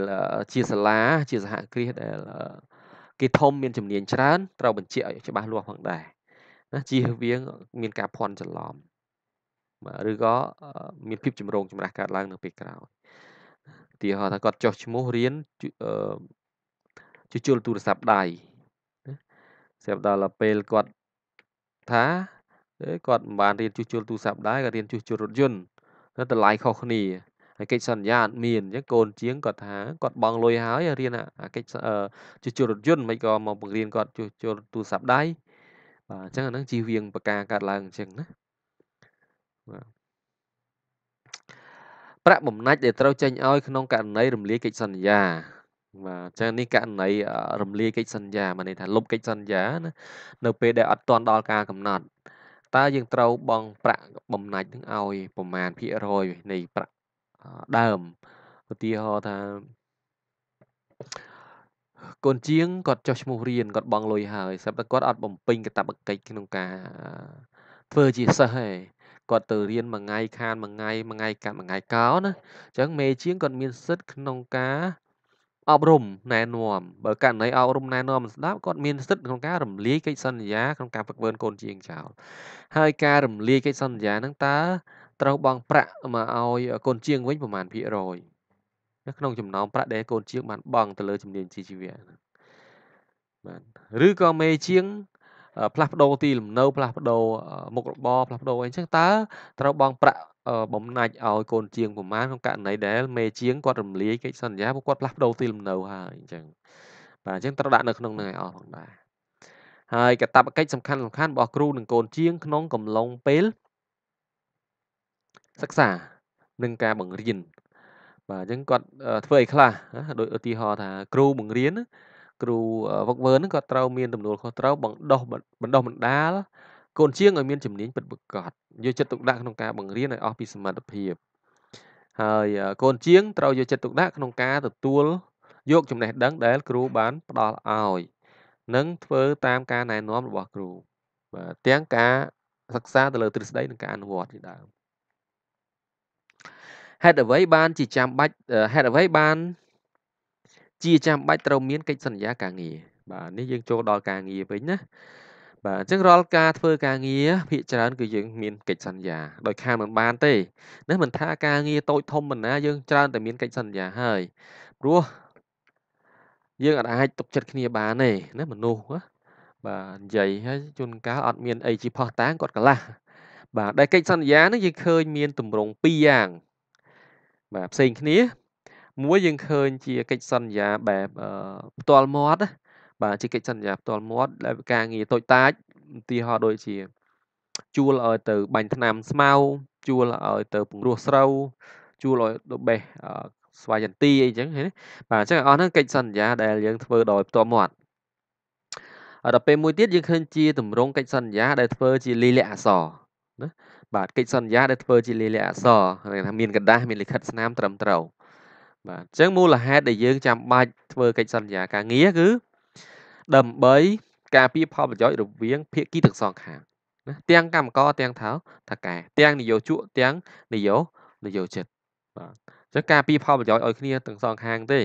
ជាសាលាជាសហគ្រាសដែលគេធំមានជំនាញច្រើនត្រូវបញ្ជាក់ឲ្យច្បាស់លាស់ផងដែរណាជៀសវាងមានការភ័ន្តច្រឡំឬក៏មានភាពចម្រូងចម្រាសកើតឡើងនៅពេលក្រោយទីហោថាគាត់ចុះឈ្មោះរៀនជួជុលទូរស័ព្ទដៃស្រាប់ដល់ពេលគាត់ថាអេគាត់មិនបានរៀនជួសជុលទូរស័ព្ទដែរគាត់រៀនជួសជុលរថយន្តនៅតម្លៃខុសគ្នាហើយកិច្ចសន្យាអត់មានអញ្ចឹងកូនជាងគាត់ថាគាត់បងលុយហើយរៀនអាកិច្ចជួសជុលរថយន្តមិនក៏មកបង្រៀនគាត់ជួសជុលទូរស័ព្ទដៃបាទអញ្ចឹងអាហ្នឹងជិះវៀងបកាកើតឡើងអញ្ចឹងណាបាទប្រាក់បំណាច់ដែលត្រូវចេញឲ្យ ក្នុងករណីរំលាយកិច្ចសន្យាបាទអញ្ចឹងនេះករណីរំលាយកិច្ចសន្យាមានន័យថាលុបកិច្ចសន្យាណានៅពេលដែលអត់ទាន់ដល់ការកំណត់តើយើងត្រូវបង់ប្រាក់បំណាច់នឹងឲ្យប្រមាណភាគរយនៃប្រាក់ដើមឧទាហរណ៍ថាកូនជាងគាត់ចុះឈ្មោះរៀនគាត់បង់លុយហើយស្រាប់តែគាត់អត់បំពេញកាតព្វកិច្ចក្នុងការធ្វើជាសិស្សឯងគាត់ទៅរៀនមួយថ្ងៃខានមួយថ្ងៃមួយថ្ងៃកាត់មួយថ្ងៃកោណាអញ្ចឹងមេជាងគាត់មានសិទ្ធិក្នុងការអប់រំណែនាំបើករណីអប់រំណែនាំមិនស្ដាប់គាត់មានសិទ្ធិក្នុងការរំលាយកិច្ចសន្យាក្នុងការពឹកវើនកូនជាងចោល ហើយការរំលាយកិច្ចសន្យាហ្នឹងតើត្រូវបង់ប្រាក់មកឲ្យកូនជាងវិញប្រមាណភាគរយក្នុង ចំណោមប្រាក់ដែលកូនជាងបានបង់ទៅលើជំនាញជីវៈបាទឬក៏មេជាងផ្លាស់ប្ដូរទីលំនៅ ផ្លាស់ប្ដូរមុខរបរផ្លាស់ប្ដូរអីចឹងតើត្រូវបង់ប្រាក់បំណាច់ឲ្យកូនជាងប្រមាណក្នុងករណីដែលមេជាងគាត់រំលាយកិច្ចសន្យាពួកគាត់ផ្លាស់ប្ដូរទីលំនៅហើយអញ្ចឹងបាទអញ្ចឹងត្រូវដាក់នៅក្នុងហ្នឹងឲ្យអស់ផងដែរហើយកតបកិច្ចសំខាន់សំខាន់របស់គ្រូនិងកូនជាងក្នុងកំឡុងពេលសិក្សានិងការបង្រៀនបាទអញ្ចឹងគាត់ធ្វើអីខ្លះដោយឧទាហរណ៍ថាគ្រូបង្រៀនគ្រូវឹកវើហ្នឹងគាត់ត្រូវមានទំនួលខុសត្រូវបណ្ដោះបណ្ដោះបណ្ដាលកូនជាងឲ្យមានជំនាញពិតប្រាកដយកចិត្តទុកដាក់ក្នុងការបង្រៀនឲ្យអស់ពីសមត្ថភាពហើយកូនជាង ត្រូវយកចិត្តទុកដាក់ក្នុងការទទួល យក ចំណេះដឹងដែលគ្រូបានផ្ដល់ឲ្យ និង ធ្វើ តាមការណែនាំរបស់គ្រូបាទទាំងការ សិក្សាទៅលើទ្រឹស្ដីនិងការអនុវត្តជាដើមហេតុអ្វីបានជាចាំបាច់ហេតុអ្វីបានជាចាំបាច់ត្រូវមាន កិច្ចសន្យាការងារបាទនេះយើងចូលដល់ការងារវិញណាបាទអញ្ចឹងរាល់ការធ្វើការងារភាគច្រើន គឺយើងមានកិច្ចសន្យាដោយខានមិនបានទេនេះមិនថាការងារតូចធំប៉ុណ្ណាយើងច្រើន តែមានកិច្ចសន្យាហើយព្រោះយើងអាចទុកចិត្តគ្នាបានទេណាមនុស្សបាទនិយាយហើយជួនកាលអត់មានអីជាផោះតាងគាត់កលាស់បាទដែលកិច្ចសន្យានេះយើងឃើញមានទម្រង់ពីរយ៉ាងបាទផ្សេងគ្នា មួយយើងឃើញជាកិច្ចសន្យាបែបផ្ទាល់មាត់ណាបាទជាកិច្ចសន្យាផ្ទាល់មាត់ដែលការងារតូចតាចឧទាហរណ៍ដូចជាជួលឲ្យទៅបាញ់ថ្នាំស្មៅជួលឲ្យទៅពង្រោះស្រូវជួលឲ្យទៅបេះស្វាយចន្ទីអីចឹងណាបាទអញ្ចឹងអស់ហ្នឹងកិច្ចសន្យាដែលយើងធ្វើដោយផ្ទាល់មាត់ដល់ពេលមួយទៀតយើងឃើញជាតម្រងកិច្ចសន្យាដែលធ្វើជាលិលាអសរណាបាទកិច្ចសន្យាដែលធ្វើជាលិលាអសរគេថាមានកដាស់មានលិខិតស្នាមត្រឹមត្រូវ បាទអញ្ចឹងមូលហេតុដែលយើងចាំបាច់ធ្វើកិច្ចសន្យាការងារគឺដើម្បីការពារផលប្រយោជន៍រវាងភាគីទាំងសងខាងណាទាំងកម្មករទាំងថៅថៅកែទាំងនយោជកទាំងនយោនយោជិតបាទអញ្ចឹងការពារផលប្រយោជន៍ឲ្យគ្នាទាំងសងខាងទេ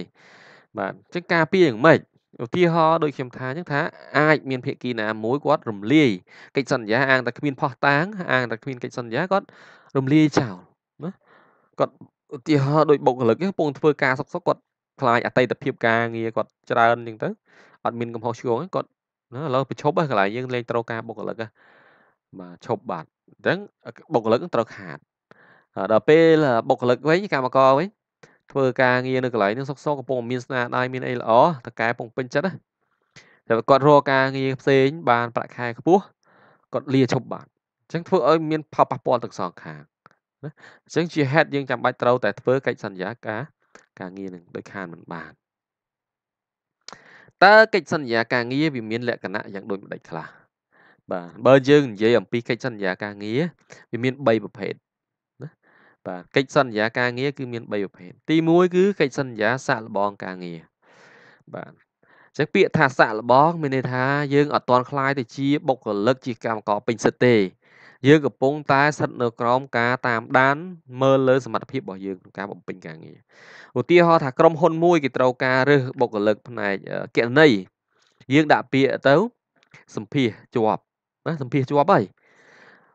បាទអញ្ចឹងការពារយ៉ាងម៉េចឧទាហរណ៍ដូចខ្ញុំថាអញ្ចឹងថាអាចមានភាគីណាមួយគាត់រំលាយកិច្ចសន្យាអាងតែគ្មានផោះតាងអាងតែគ្មានកិច្ចសន្យាគាត់រំលាយចោលណាគាត់ឧទាហរណ៍ដូចបុគ្គលិកពងធ្វើការសុកសុកគាត់ខ្លាចអតីតភាពការងារគាត់ច្រើនអញ្ចឹងទៅអត់មានកំហុសឆ្គងគាត់ណាឥឡូវប្រឈប់ហើយកន្លែងយើងលែងត្រូវការបុគ្គលិកហ៎បាទឈប់បាត់អញ្ចឹងបុគ្គលិកត្រូវខាតដល់ពេលបុគ្គលិកវិញកម្មករវិញធ្វើការងារនៅកន្លែងនឹងសុកសោកំពុងមានស្នាដៃមានអីល្អតកែពងពេញចិត្តណាតែគាត់រកការងារផ្សេងបានប្រាក់ខែខ្ពស់គាត់លាឈប់បាត់អញ្ចឹងធ្វើឲ្យមានផលប៉ះពាល់ទាំងសងខាងណាអញ្ចឹងជាហេតុយើងចាំបាច់ត្រូវតែធ្វើកិច្ចសន្យាការការងារនឹងដោយខានមិនបានតើកិច្ចសន្យាការងារវាមានលក្ខណៈយ៉ាងដូចម្ដេចខ្លះបាទបើយើងនិយាយអំពីកិច្ចសន្យាការងារវាមាន3ប្រភេទណាបាទកិច្ចសន្យាការងារគឺមាន3ប្រភេទទី1គឺកិច្ចសន្យាសាកល្បងការងារបាទចឹងពាក្យថាសាកល្បងមានន័យថាយើងអត់ទាន់ខ្លាយទៅជាបុគ្គលិកជាកម្មករពេញសិទ្ធិទេយើងកំពុងតែស្ថិតនៅក្រោមការតាមដានមើលលើ សមត្ថភាពរបស់យើងក្នុងការបំពេញការងារឧទាហរណ៍ថាក្រុមហ៊ុនមួយគេត្រូវការរើសបុគ្គលិកផ្នែកគណនេយ្យយើងដាក់ពាក្យទៅសម្ភារជាប់ណាសម្ភារជាប់ហើយ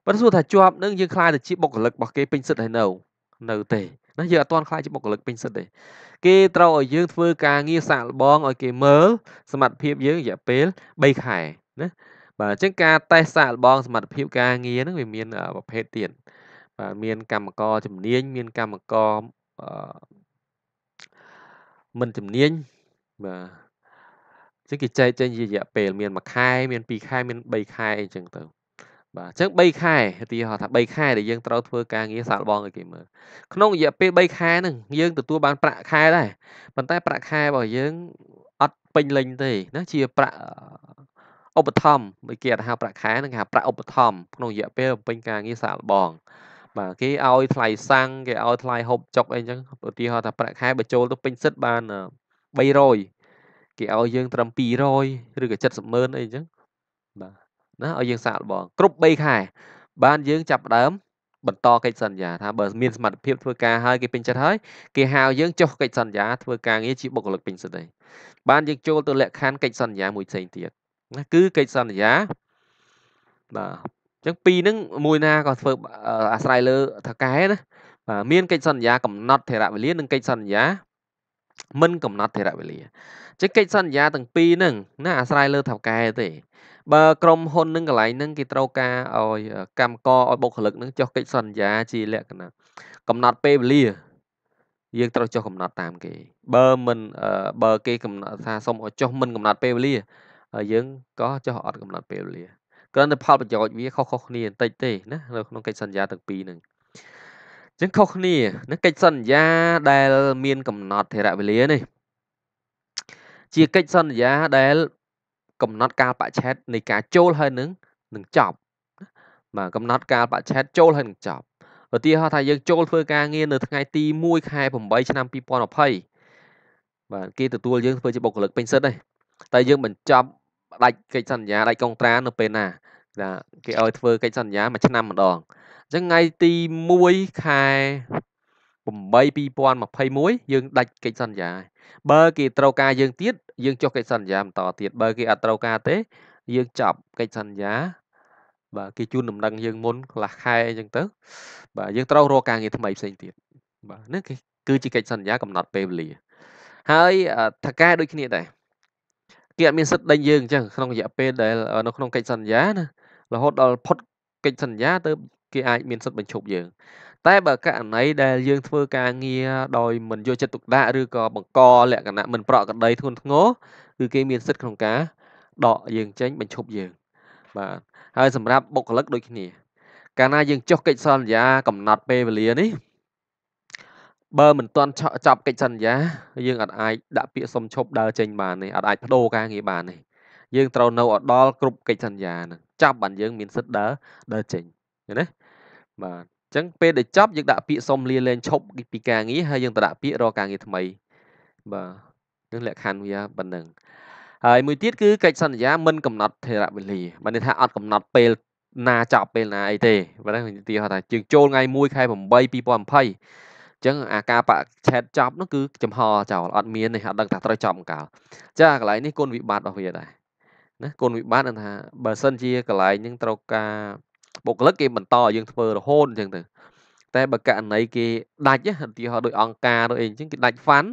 បើសួរថាជាប់នឹងយើងខ្លាចទៅជាបុគ្គលិករបស់គេពេញសិទ្ធិហើយនៅ នៅទេណាយើងអត់ទាន់ខ្លាចជាបុគ្គលិកពេញសិទ្ធិទេ គេត្រូវឲ្យយើងធ្វើការងារសាកល្បងឲ្យគេមើលសមត្ថភាពយើងរយៈពេល3ខែណាបាទអញ្ចឹងការតេស្តសាកល្បងសមត្ថភាពការងារហ្នឹងវាមានប្រភេទទៀតបាទមានកម្មករជំនាញមានកម្មករមិនជំនាញបាទអញ្ចឹងគេចែកចេញជារយៈពេល មាន1ខែមាន2ខែមាន3ខែអញ្ចឹងទៅ បាទអញ្ចឹង3ខែឧទាហរណ៍ថា3ខែដែលយើងត្រូវធ្វើការងារសាកល្បងឲ្យគេមើលក្នុងរយៈពេល3ខែហ្នឹងយើងទទួលបានប្រាក់ខែដែរប៉ុន្តែប្រាក់ខែរបស់យើងអត់ពេញលេញទេណាជាប្រាក់ឧបត្ថម្ភមួយគេហៅប្រាក់ខែនឹងគេហៅប្រាក់ឧបត្ថម្ភក្នុងរយៈពេលបំពេញការងារសាកល្បង បាទគេឲ្យថ្លៃសាំងគេឲ្យថ្លៃហូបចុកអីចឹងឧទាហរណ៍ថាប្រាក់ខែបើចូលទៅពេញសិទ្ធបាន300គេឲ្យយើងត្រឹម200ឬក៏70ម៉ឺនអីចឹងបាទណាឲ្យយើងសាកល្បងគ្រប់3ខែបានយើងចាប់ដើមបន្តកិច្ចសន្យាថាបើមានសមត្ថភាពធ្វើការហើយគេពេញចិត្តហើយគេហៅយើងចុះកិច្ចសន្យាធ្វើការងារជាបុគ្គលិកពេញសិទ្ធិបានយើងចូលទៅលក្ខខណ្ឌកិច្ចសន្យាមួយផ្សេងទៀតណាគឺកិច្ចសន្យាបាទអញ្ចឹងពីរហ្នឹងមួយណាក៏ធ្វើអាស្រ័យលើថកែណាបាទមានកិច្ចសន្យាកំណត់ថេរវេលា និងកិច្ចសន្យាមិនកំណត់ថេរវេលាចឹងកិច្ចសន្យាទាំងពីរហ្នឹងណាអាស្រ័យលើថៅកែទេ បើក្រុមហ៊ុននឹងកន្លែងហ្នឹងគេត្រូវការឲ្យកម្មករឲ្យបុគ្គលិកហ្នឹងចុះកិច្ចសន្យាជាលក្ខណៈកំណត់ពេលវេលាយើងត្រូវចុះកំណត់តាមគេ បើមិនបើគេកំណត់ថាសុំឲ្យចុះមិន កំណត់ពេលវេលាហើយយើងក៏ចោះអត់កំណត់ពេលវេលាគ្រាន់តែផលប្រយោជន៍វាខុសៗគ្នាបន្តិចទេណានៅក្នុងកិច្ចសន្យាទាំងពីរហ្នឹងចឹងខុសគ្នានឹងកិច្ចសន្យាដែលមានកំណត់ធរៈវេលានេះជាកិច្ចសន្យាដែល កំណត់ការបច្ឆេទនៃការចូលហើយនឹងនឹងចប់បាទកំណត់ការបច្ឆេទចូលហើយនឹងចប់ឧទាហរណ៍ថាយើងចូលធ្វើការងារនៅថ្ងៃទី1ខែ8ឆ្នាំ2020បាទគេទទួលយើងធ្វើជាបុគ្គលិកពេញសិទ្ធិទេតែយើងបញ្ចប់ផ្ដាច់កិច្ចសន្យាដាច់កងត្រានៅពេលណាណាគេឲ្យធ្វើកិច្ចសន្យាមួយឆ្នាំម្ដងអញ្ចឹងថ្ងៃទី1ខែ8 2021យើងដាច់កិច្ចសន្យា បើគេត្រូវការយើងទៀតយើងចុះកិច្ចសន្យាបន្តទៀតបើគេអត់ត្រូវការទេយើងចប់កិច្ចសន្យាបាទគេជូនដំណឹងយើងមុនកន្លះខែអញ្ចឹងទៅបាទយើងត្រូវរកការងារថ្មីផ្សេងទៀតបាទនេះគឺជាកិច្ចសន្យាកំណត់ពេលវេលាហើយថកាដូចគ្នាដែរគេអត់មានសិទ្ធិដេញយើងអញ្ចឹងក្នុងរយៈពេលដែលនៅក្នុងកិច្ចសន្យាណារហូតដល់ផុតកិច្ចសន្យាទៅគេអាចមានសិទ្ធិបញ្ឈប់យើងតែបើករណីដែលយើងធ្វើការងារដោយមិនយកចិត្តទុកដាក់ឬក៏បង្កលក្ខណៈមិនប្រក្រតីធ្ងន់ធ្ងរគឺគេមានសិទ្ធិក្នុងការដកយើងចេញបញ្ឈប់យើងបាទហើយសម្រាប់បុគ្គលិកដូចគ្នាកាលណាយើងចុះកិច្ចសន្យាកំណត់ពេលវេលានេះបើមិនទាន់ចប់កិច្ចសន្យាយើងអត់អាចដាក់ពាក្យសុំឈប់ដើរចេញបានទេអត់អាចបដូរការងារបានទេយើងត្រូវនៅឲ្យដល់គ្រប់កិច្ចសន្យាហ្នឹងចប់បានយើងមានសិទ្ធិដើរដើរចេញឃើញទេបាទអញ្ចឹងពេលដែលចប់យើងដាក់ពាក្យសុំលាលែងឈប់ពីការងារហើយយើងទៅដាក់ពាក្យរកការងារថ្មីបាទនឹងលក្ខខណ្ឌវាប៉ុណ្ណឹងហើយមួយទៀតគឺកិច្ចសន្យាមិនកំណត់ថេរវេលាបើន័យថាអត់កំណត់ពេលណាចប់ពេលណាអីទេបើហ្នឹងទីហៅថាយើងចូលថ្ងៃ1ខែ8 2020អញ្ចឹងអាការបាក់ឆេតចប់នោះគឺចំហចោលអត់មានទេអត់ដឹងថាត្រូវចប់អង្កលចាកន្លែងនេះគុណវិបត្តិរបស់វាដែរណាគុណវិបត្តិថាបើសិនជាកន្លែងហ្នឹងត្រូវការបុគ្គលិកគេបន្តឲ្យយើងធ្វើរហូតអញ្ចឹងទៅតែបើករណីគេដាច់ឧទាហរណ៍ដោយអង្គការឬអីអញ្ចឹងគេដាច់ហ្វាន់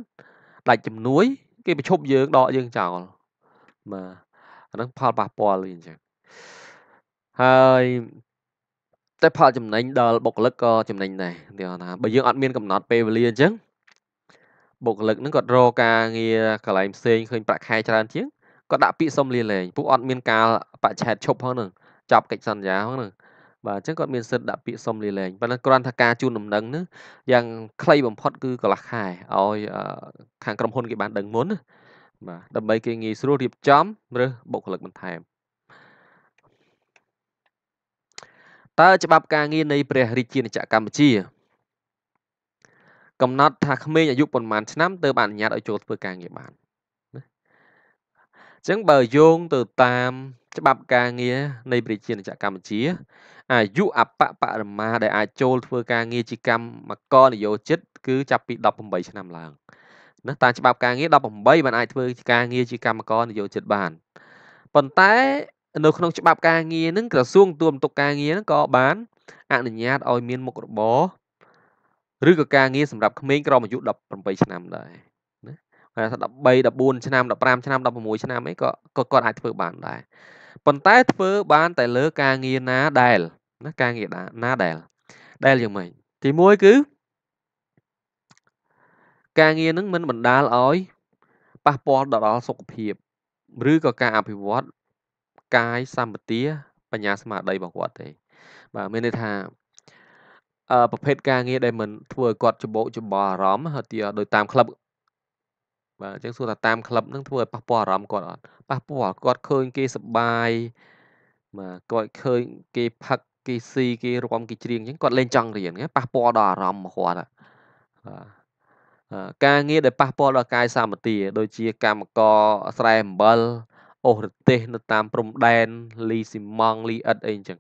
ដាច់ជំនួយ គេបញ្ឈប់យើងដកយើងចោលបាទអាហ្នឹងផលប៉ះពាល់អីអញ្ចឹងហើយតែផលចំណេញដល់បុគ្គលិកក៏ចំណេញដែរទីថាបើយើងអត់មានកំណត់ពេលវេលាអញ្ចឹងបុគ្គលិកនឹងគាត់រកការងារកន្លែងផ្សេងឃើញប្រាក់ខែ ច្រើនជាងគាត់ដាក់ពាក្យសុំលាលែងពួកអត់មានការបច្ឆេតឈប់ផងហ្នឹងចប់កិច្ចសន្យាផងហ្នឹងបាទអញ្ចឹងគាត់មានសិទ្ធិដាក់ពាក្យសុំលាលែងប៉ុន្តែគ្រាន់ថាការជូនដំណឹងហ្នឹងយ៉ាងខ្លីបំផុតគឺកន្លះខែឲ្យខាងក្រុមហ៊ុន គេបានដឹងមុនណាបាទដើម្បីគេងាយស្រួលរៀបចំឬបុគ្គលិកបន្ថែមតើច្បាប់ការងារនៃព្រះរាជាណាចក្រកម្ពុជាកំណត់ថាក្មេងអាយុប្រហែលឆ្នាំទើបអនុញ្ញាតឲ្យចូលធ្វើការងារបានណាអញ្ចឹងបើយោងទៅតាមច្បាប់ការងារនៃព្រះរាជាណាចក្រកម្ពុជាអាយុអបបរមាដែលអាចចូលធ្វើ ការងារជាកម្មករនិយោជិតគឺចាប់ពី18ឆ្នាំឡើងណាតាមច្បាប់ការងារ18បានអាចធ្វើការងារជាកម្មករនិយោជិតបានប៉ុន្តែនៅក្នុងច្បាប់ការងារនឹងក្រសួងទទួលបន្ទុកការងារនឹងក៏បានអនុញ្ញាតឲ្យមានមុខរបរឬក៏ការងារសម្រាប់ក្មេងក្រមអាយុ18ឆ្នាំដែរណាហើយថា13 14ឆ្នាំ15ឆ្នាំ16ឆ្នាំអីក៏ក៏គាត់អាចធ្វើបានដែរប៉ុន្តែធ្វើ បាន តែលើការងារណាដែលណាការងារណាដែល ដែលយ៉ាងម៉េចទី1គឺការងារនឹងមិនបណ្ដាលឲ្យប៉ះពាល់ដល់សុខភាព ឬក៏ការអភិវឌ្ឍកាយសម្បទា បញ្ញាស្មារតីរបស់គាត់ទេបាទមានន័យថាអឺប្រភេទការងារដែលមិនធ្វើឲ្យគាត់ច្បោកច្បល់អារម្មណ៍ហើយទីដោយតាមក្លឹបបាទអញ្ចឹងសួរថាតាមក្លឹបហ្នឹងធ្វើឲ្យប៉ះពាល់អារម្មណ៍គាត់អត់ប៉ះពាល់គាត់ឃើញគេសបាយបាទគាត់ឃើញគេផឹកគេស៊ីគេរំគេច្រៀងអញ្ចឹងគាត់លែងចង់រៀនប៉ះពាល់ដល់អារម្មណ៍របស់គាត់ បាទការងារដែលប៉ះពាល់ដល់កាយសម្បទា ដូចជាកម្មករស្រែអំបិលអូសរទេសនៅតាមព្រំដែនលីស៊ីម៉ង់លីអិតអីអញ្ចឹង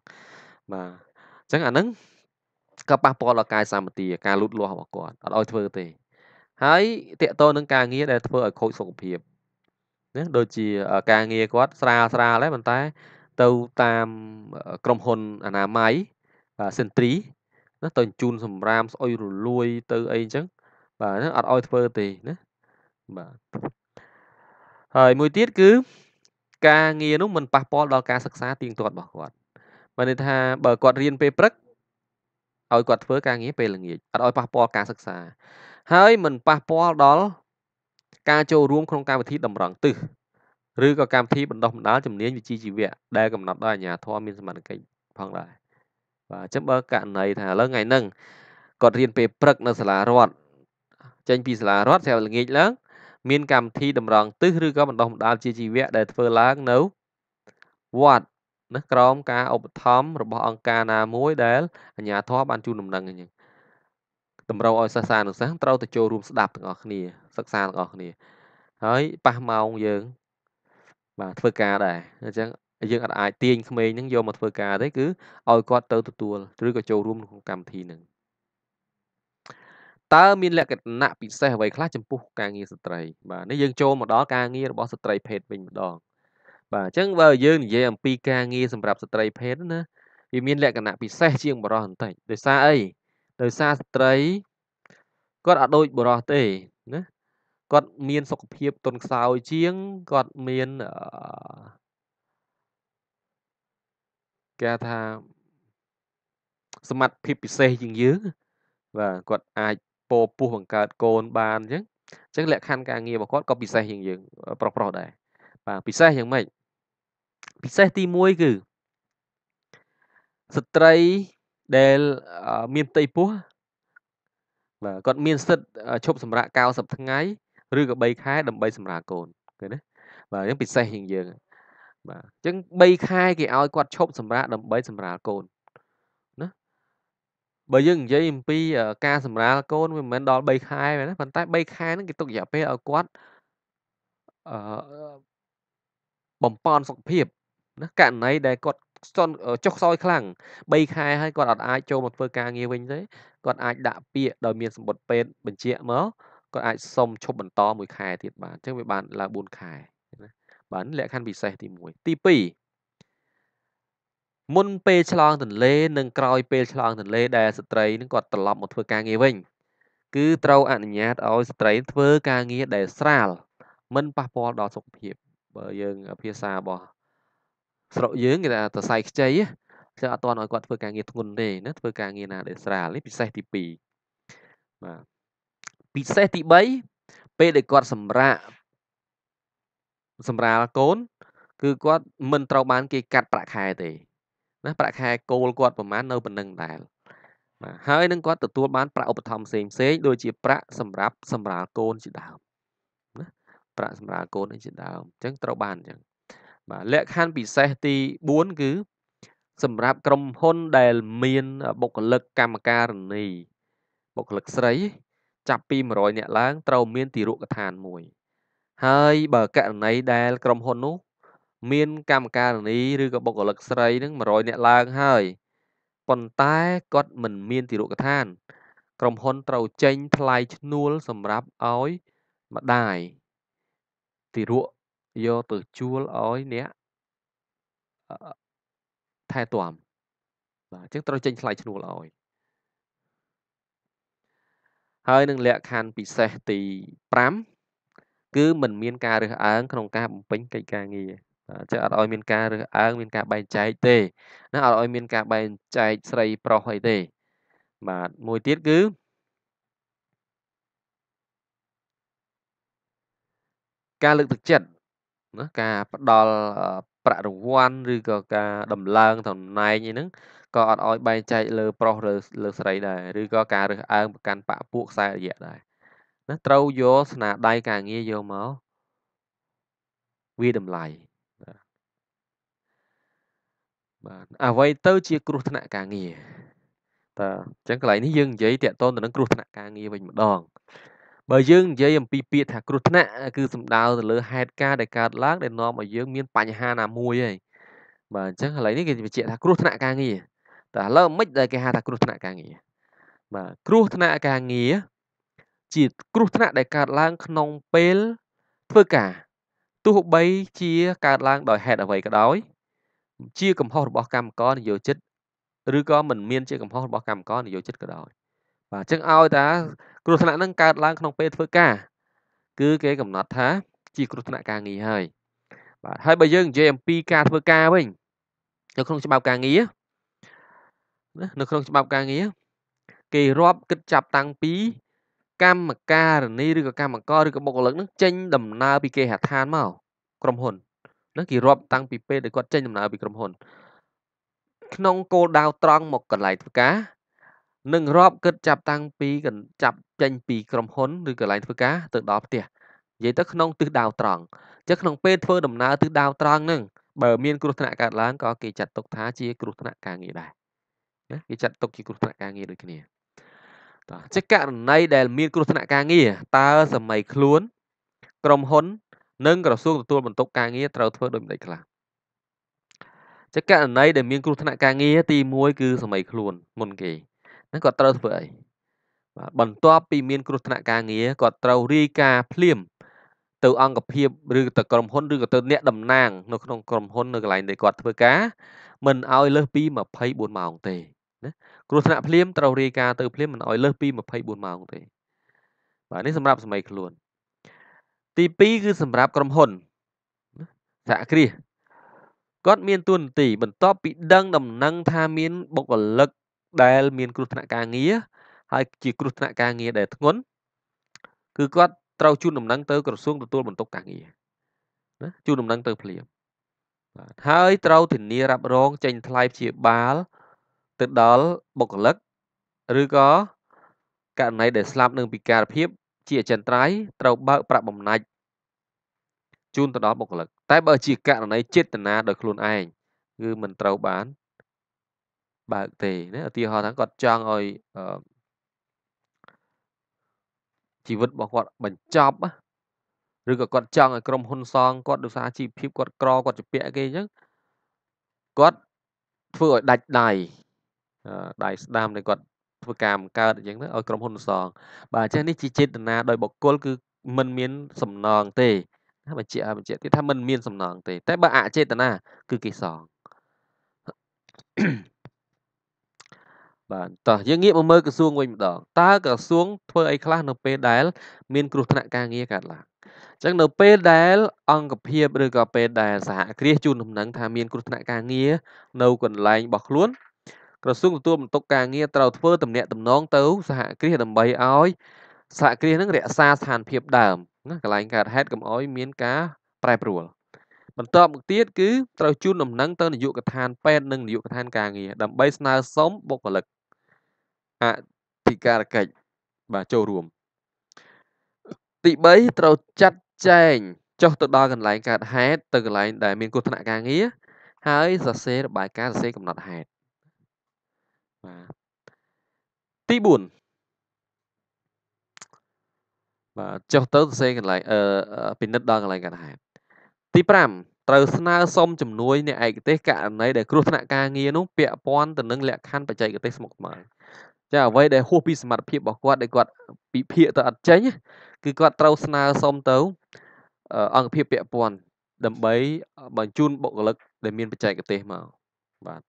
បាទអញ្ចឹងអាហ្នឹងក៏ប៉ះពាល់ដល់កាយសម្បទាការលូតលាស់របស់គាត់អត់ឲ្យធ្វើទេ ហើយតកតនឹងការងារដែលធ្វើឲ្យខូចសុខភាពណាដូចជាការងារគាត់ស្រាលស្រាលដែរប៉ុន្តែ ទៅតាមក្រុមហ៊ុនអនាម័យសិនត្រីណាទៅជូន សម្រាមស្អុយរលួយទៅអីអញ្ចឹង បាទអត់ឲ្យធ្វើទេណាបាទហើយមួយទៀតគឺការងារនោះមិនប៉ះពាល់ដល់ការសិក្សាទៀងទាត់របស់គាត់មានន័យថាបើគាត់រៀនពេលព្រឹកឲ្យគាត់ធ្វើការងារពេលល្ងាចអត់ឲ្យប៉ះពាល់ការសិក្សា ហើយមិនប៉ះពាល់ដល់ការចូលរួម ក្នុងកម្មវិធីតម្រង់ទិសឬក៏កម្មវិធីបណ្ដុះបណ្ដាលជំនាញវិជ្ជាជីវៈដែលកំណត់ដោយអាជ្ញាធរមានសមត្ថកិច្ចផងដែរបាទអញ្ចឹងបើករណីថាឥឡូវថ្ងៃហ្នឹងគាត់រៀនពេលព្រឹកនៅសាលារដ្ឋចេញ ពីសាលារដ្ឋស្រាប់ល្ងាចឡើងមានកម្មវិធីតម្រង់ទិសឬក៏បណ្ដុះបណ្ដាលជាជីវៈដែលធ្វើឡើងនៅវត្តណាក្រោមការឧបត្ថម្ភរបស់អង្គការណាមួយដែលអាជ្ញាធរបានជូនដំណឹងអញ្ចឹងតម្រូវឲ្យសិស្សានុសិស្សត្រូវទៅចូលរួមស្ដាប់ទាំងអស់គ្នាសិក្សាទាំងអស់គ្នាហើយប៉ះម៉ោងយើងបាទធ្វើការដែរអញ្ចឹងយើងអាចទាញក្មេងហ្នឹងយកមកធ្វើការទេគឺឲ្យគាត់ទៅទទួលឬក៏ចូលរួមក្នុងកម្មវិធីហ្នឹងតើមានលក្ខណៈពិសេសអ្វីខ្លះចំពោះការងារស្ត្រីបាទនេះយើងចូលមកដល់ការងាររបស់ស្ត្រីភេទវិញម្ដង បាទអញ្ចឹងបើយើងនិយាយអំពីការងារសម្រាប់ស្ត្រីភេទណាវាមាន លក្ខណៈពិសេសជាងបុរសបន្តិចដោយសារអីដោយសារស្ត្រីគាត់អាចដូចបុរសទេណាគាត់ មាន សុខភាពទន់ខ្សោយជាងគាត់មានគេថាសមត្ថភាពពិសេសជាងយើងបាទគាត់អាចពោពុះបង្កើតកូនបានអញ្ចឹងអញ្ចឹងលក្ខខណ្ឌការងាររបស់គាត់ក៏ពិសេសជាងយើង ប្រុសប្រុសដែរបាទពិសេសយ៉ាងម៉េចពិសេសទី1គឺស្ត្រីដែលមានផ្ទៃពោះបាទគាត់មាន សិទ្ធឈប់សម្រាក90ថ្ងៃឬក៏3ខែដើម្បីសម្រាកកូនឃើញទេបាទអញ្ចឹងពិសេសជាងយើងបាទអញ្ចឹង3ខែគេឲ្យគាត់ឈប់សម្រាកដើម្បីសម្រាលកូនបើយើងនិយាយអំពី ការសម្រាលកូនវាមិនមែនដល់3ខែមែនទេប៉ុន្តែ3ខែហ្នឹងគេទុករយៈពេលឲ្យគាត់អឺបំពន់សុខភាពណាករណីដែលគាត់ស្ទន់ចុះខ្សោយខ្លាំង3ខែហើយគាត់អត់អាចចូលមកធ្វើការងារវិញទេគាត់អាចដាក់ពាក្យដោយមានសម្បត្តិពេទ្យបញ្ជាក់មកគាត់អាចសុំឈប់បន្តមួយខែទៀតបានអញ្ចឹងវាបានឡើង4ខែណាបានលក្ខខណ្ឌពិសេសទី1ទី2មុនពេលឆ្លងទន្លេនិងក្រោយពេលឆ្លងទន្លេដែលស្ត្រីនឹងគាត់ត្រឡប់មកធ្វើការងារវិញគឺត្រូវអនុញ្ញាតឲ្យស្ត្រីធ្វើការងារដែលស្រាលមិនប៉ះពាល់ដល់សុខភាព បើយើង ភាសារបស់ស្រុកយើងគេថាសរសៃខ្ចីគឺអត់ទាន់ឲ្យគាត់ធ្វើការងារធ្ងន់ទេណាធ្វើការងារណាដែលស្រាលនេះពិសេសទី2បាទពិសេសទី3ពេលដែលគាត់ សម្រាកសម្រាលកូន គឺគាត់មិន ត្រូវបាន គេកាត់ប្រាក់ខែទេណាប្រាក់ខែគោលគាត់ប្រហែលនៅប៉ុណ្ណឹងដែរបាទហើយនឹងគាត់ទទួលបានប្រាក់ឧបត្ថម្ភផ្សេងផ្សេងដូចជាប្រាក់សម្រាប់សម្រាលកូនជាដើមណាប្រាក់សម្រាលកូនជាដើមអញ្ចឹងត្រូវបានអញ្ចឹងបាទលក្ខខណ្ឌពិសេសទី4គឺ សម្រាប់ក្រុមហ៊ុនដែលមានបុគ្គលិកកម្មការនីបុគ្គលិកស្រី ចាប់ពី100នាក់ឡើងត្រូវមានទីរកឋានមួយ ហើយ បើករណីដែលក្រុមហ៊ុននោះមានកម្មការិនីឬក៏បុគ្គលិកស្រីនឹង100នាក់ឡើងហើយប៉ុន្តែគាត់មិនមានទីរកឋានក្រុមហ៊ុនត្រូវចេញថ្លៃឈ្នួល សម្រាប់ឲ្យម្ដាយទីរកយកទៅជួលឲ្យអ្នកថែទាំបាទអញ្ចឹងត្រូវចេញថ្លៃឈ្នួលឲ្យហើយនឹងលក្ខខណ្ឌពិសេសទី5គឺមិនមាន ការរើសអើងក្នុងការបំពេញកិច្ចការងារអញ្ចឹងអត់ឲ្យមានការរើសអើងមានការបែងចែកទេណាអត់ឲ្យមានការបែងចែកស្រីប្រុសអីទេ បាទមួយទៀតគឺការលើកទឹកចិត្តណាការផ្ដល់ប្រាក់រង្វាន់ឬក៏ការដំឡើងតំណែងអីហ្នឹងក៏អត់ឲ្យបែងចែកលើប្រុសឬលើ ស្រីដែរឬក៏ការរើសអើងប្រកាន់បាក់ពួកខ្សែរយៈដែរណាត្រូវយកស្នាដៃការងារយកមកវាតម្លៃបាទអ្វីទៅជា គ្រោះថ្នាក់ការងារតើអញ្ចឹងកន្លែងនេះយើងនិយាយតាក់ទងទៅនឹងគ្រោះថ្នាក់ការងារវិញម្ដង បើយើងនិយាយអំពីពាក្យថាគ្រោះថ្នាក់គឺសំដៅទៅលើហេតុការណ៍ដែលកើតឡើងដែលនាំឲ្យយើងមានបញ្ហាណាមួយហើយបាទអញ្ចឹងឥឡូវនេះគេបញ្ជាក់ថាគ្រោះថ្នាក់ការងារតែឥឡូវមិនដែលគេហៅថាគ្រោះថ្នាក់ការងារបាទគ្រោះថ្នាក់ការងារជាគ្រោះថ្នាក់ដែលកើតឡើងក្នុងពេលធ្វើការទោះបីជាកើតឡើងដោយហេតុអ្វីក៏ដោយជាកំហុសរបស់កម្មករនយោជិតឬក៏មិនមានជាកំហុសរបស់កម្មករនយោជិតក៏ដោយ បាទអញ្ចឹងឲ្យតាគ្រោះថ្នាក់នឹងកើតឡើងក្នុងពេលធ្វើការគឺគេកំណត់ថាជាគ្រោះថ្នាក់ការងារហើយបាទហើយបើយើងនិយាយអំពីការធ្វើការវិញនៅក្នុងច្បាប់ការងារណានៅក្នុងច្បាប់ការងារគេរាប់គិតចាប់តាំងពី កម្មការិនីឬក៏កម្មករឬក៏បុគ្គលិកនឹងចេញ ដំណើរពីគេហដ្ឋានមកក្រុមហ៊ុនហ្នឹងគេរាប់តាំងពីពេលដែលគាត់ចេញដំណើរពីក្រុមហ៊ុនក្នុងគោលដៅត្រង់មកកន្លែងធ្វើការនឹងរាប់គិតចាប់តាំងពីចាប់ចេញពី ក្រុមហ៊ុនឬកន្លែងធ្វើការទៅដល់ផ្ទះនិយាយទៅក្នុងទិសដៅត្រង់ចឹងក្នុងពេលធ្វើដំណើរទិសដៅត្រង់ហ្នឹងបើមានគ្រោះថ្នាក់កើតឡើងក៏គេចាត់ទុកថាជាគ្រោះថ្នាក់ការងារដែរណាគេចាត់ទុកជាគ្រោះថ្នាក់ការងារដូចគ្នាតោះជាករណីដែលមានគ្រោះថ្នាក់ការងារតើសម័យខ្លួន ក្រុមហ៊ុននិងក្រសួងទទួលបន្ទុកការងារត្រូវធ្វើដូចម្តេចខ្លះចក្រណីដែលមានគ្រោះថ្នាក់ការងារទី1គឺសម័យខ្លួន មុនគេហ្នឹងគាត់ត្រូវធ្វើអីបាទបន្ទាប់ពី មាន គ្រោះថ្នាក់ការងារគាត់ត្រូវរាយការណ៍ភ្លាម ទៅ អង្គភាពឬទៅក្រុមហ៊ុនឬក៏ទៅអ្នកតំណាង នៅក្នុងក្រុមហ៊ុននៅកន្លែងដែលគាត់ធ្វើការមិនឲ្យលើសពី24ម៉ោងទេណាគ្រោះថ្នាក់ភ្លាមត្រូវរាយការណ៍ទៅភ្លាមមិនឲ្យលើសពី24ម៉ោងទេ បាទនេះសម្រាប់សម័យខ្លួនទី2គឺសម្រាប់ក្រុមហ៊ុនសហគ្រាសគាត់មានទួនាទីបន្ទាប់ពីដឹងដំណឹងថាមានបុគ្គលិកដែល មានគ្រោះថ្នាក់ការងារហើយជា គ្រោះថ្នាក់ការងារដែលធ្ងន់គឺគាត់ត្រូវជូនដំណឹងទៅក្រសួងទទួលបន្ទុកការងារណាជូនដំណឹងទៅភ្លាមបាទហើយត្រូវធានារ៉ាប់រងចេញថ្លៃព្យាបាល ទៅដល់បុគ្គលិក ឬក៏ករណីដែលស្លាប់នឹងពិការភាពជាអចិន្ត្រៃយ៍ត្រូវបើកប្រាក់បំណាច់ជូនទៅដល់បុគ្គលិកតែបើជាករណីចេតនាដោយខ្លួនឯងគឺមិនត្រូវបានបើកទេណាឧទាហរណ៍ថាគាត់ចង់ឲ្យជីវិតរបស់គាត់បញ្ចប់ឬក៏គាត់ចង់ឲ្យក្រុមហ៊ុនសងគាត់ដោយសារជីវភាពគាត់ក្រគាត់ជាពាក់គេអញ្ចឹងគាត់ធ្វើឲ្យដាច់ដៃដៃស្ដាមនេះគាត់ធ្វើការបង្កើតអញ្ចឹងទៅឲ្យក្រុមហ៊ុនសងបាទអញ្ចឹងនេះជាចេតនាដោយបុគ្គលគឺមិនមានសំណងទេណាបញ្ជាក់ឲ្យបញ្ជាក់ទៀតថាមិនមានសំណងទេ តែបើអចេតនាគឺគេសងបាទតោះយើងងាកមកមើលក្រសួងវិញម្ដងតើក្រសួងធ្វើអីខ្លះនៅពេលដែលមានគ្រោះថ្នាក់ការងារកើតឡើងអញ្ចឹងនៅពេលដែលអង្គភាពឬក៏ពេលដែលសហគ្រាសជូនដំណឹងថាមានគ្រោះថ្នាក់ការងារនៅកន្លែងរបស់ខ្លួនក្រសួងទទួលបន្ទុកការងារត្រូវធ្វើទំនាក់ទំនងទៅសហគ្រាសដើម្បីឲ្យសហគ្រាសនឹងរក្សាស្ថានភាពដើមណាកន្លែងកើតហេតុកុំឲ្យមានការប្រែប្រួលបន្ទាប់មកទៀតគឺត្រូវជូនដំណឹងទៅនាយកដ្ឋានពេទ្យនិងនាយកដ្ឋានការងារដើម្បីស្នើសុំបុគ្គលិកអធិការកិច្ចបាទចូលរួមទី3ត្រូវចាត់ចែងចុះទៅដល់កន្លែងកើតហេតុទៅកន្លែងដែលមានគ្រោះថ្នាក់ការងារហើយសរសេររបាយការណ៍សរសេរកំណត់ហេតុបាទទី4បាទចុះទៅសរសេរកន្លែងអឺពិនិត្យដល់កន្លែងកើតហេតុទី5ត្រូវស្នើសុំជំនួយអ្នកឯកទេសករណីដែលគ្រោះថ្នាក់ការងារនោះពាក់ព័ន្ធទៅនឹងលក្ខខណ្ឌបច្ចេកទេសស្មុគស្មាញចាអ្វីដែលហួសពីសមត្ថភាពរបស់គាត់ដែលគាត់ពិភាក្សាទៅអត់ចេញគឺគាត់ត្រូវស្នើសុំទៅអង្គភាពពាក់ព័ន្ធដើម្បីបញ្ជូនបុគ្គលិកដែលមានបច្ចេកទេសមកបាទ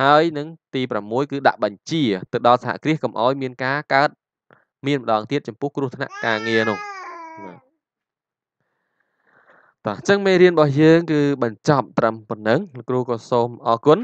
ហើយនឹងទី6គឺដាក់បញ្ជា ទៅដល់សហគ្រាសកុំឲ្យមាន ការកើតមានម្ដងទៀតចំពោះគ្រោះថ្នាក់ការងារនោះបាទអញ្ចឹងមេរៀនរបស់យើងគឺបញ្ចប់ត្រឹមប៉ុណ្ណឹងលោកគ្រូក៏សូមអរគុណ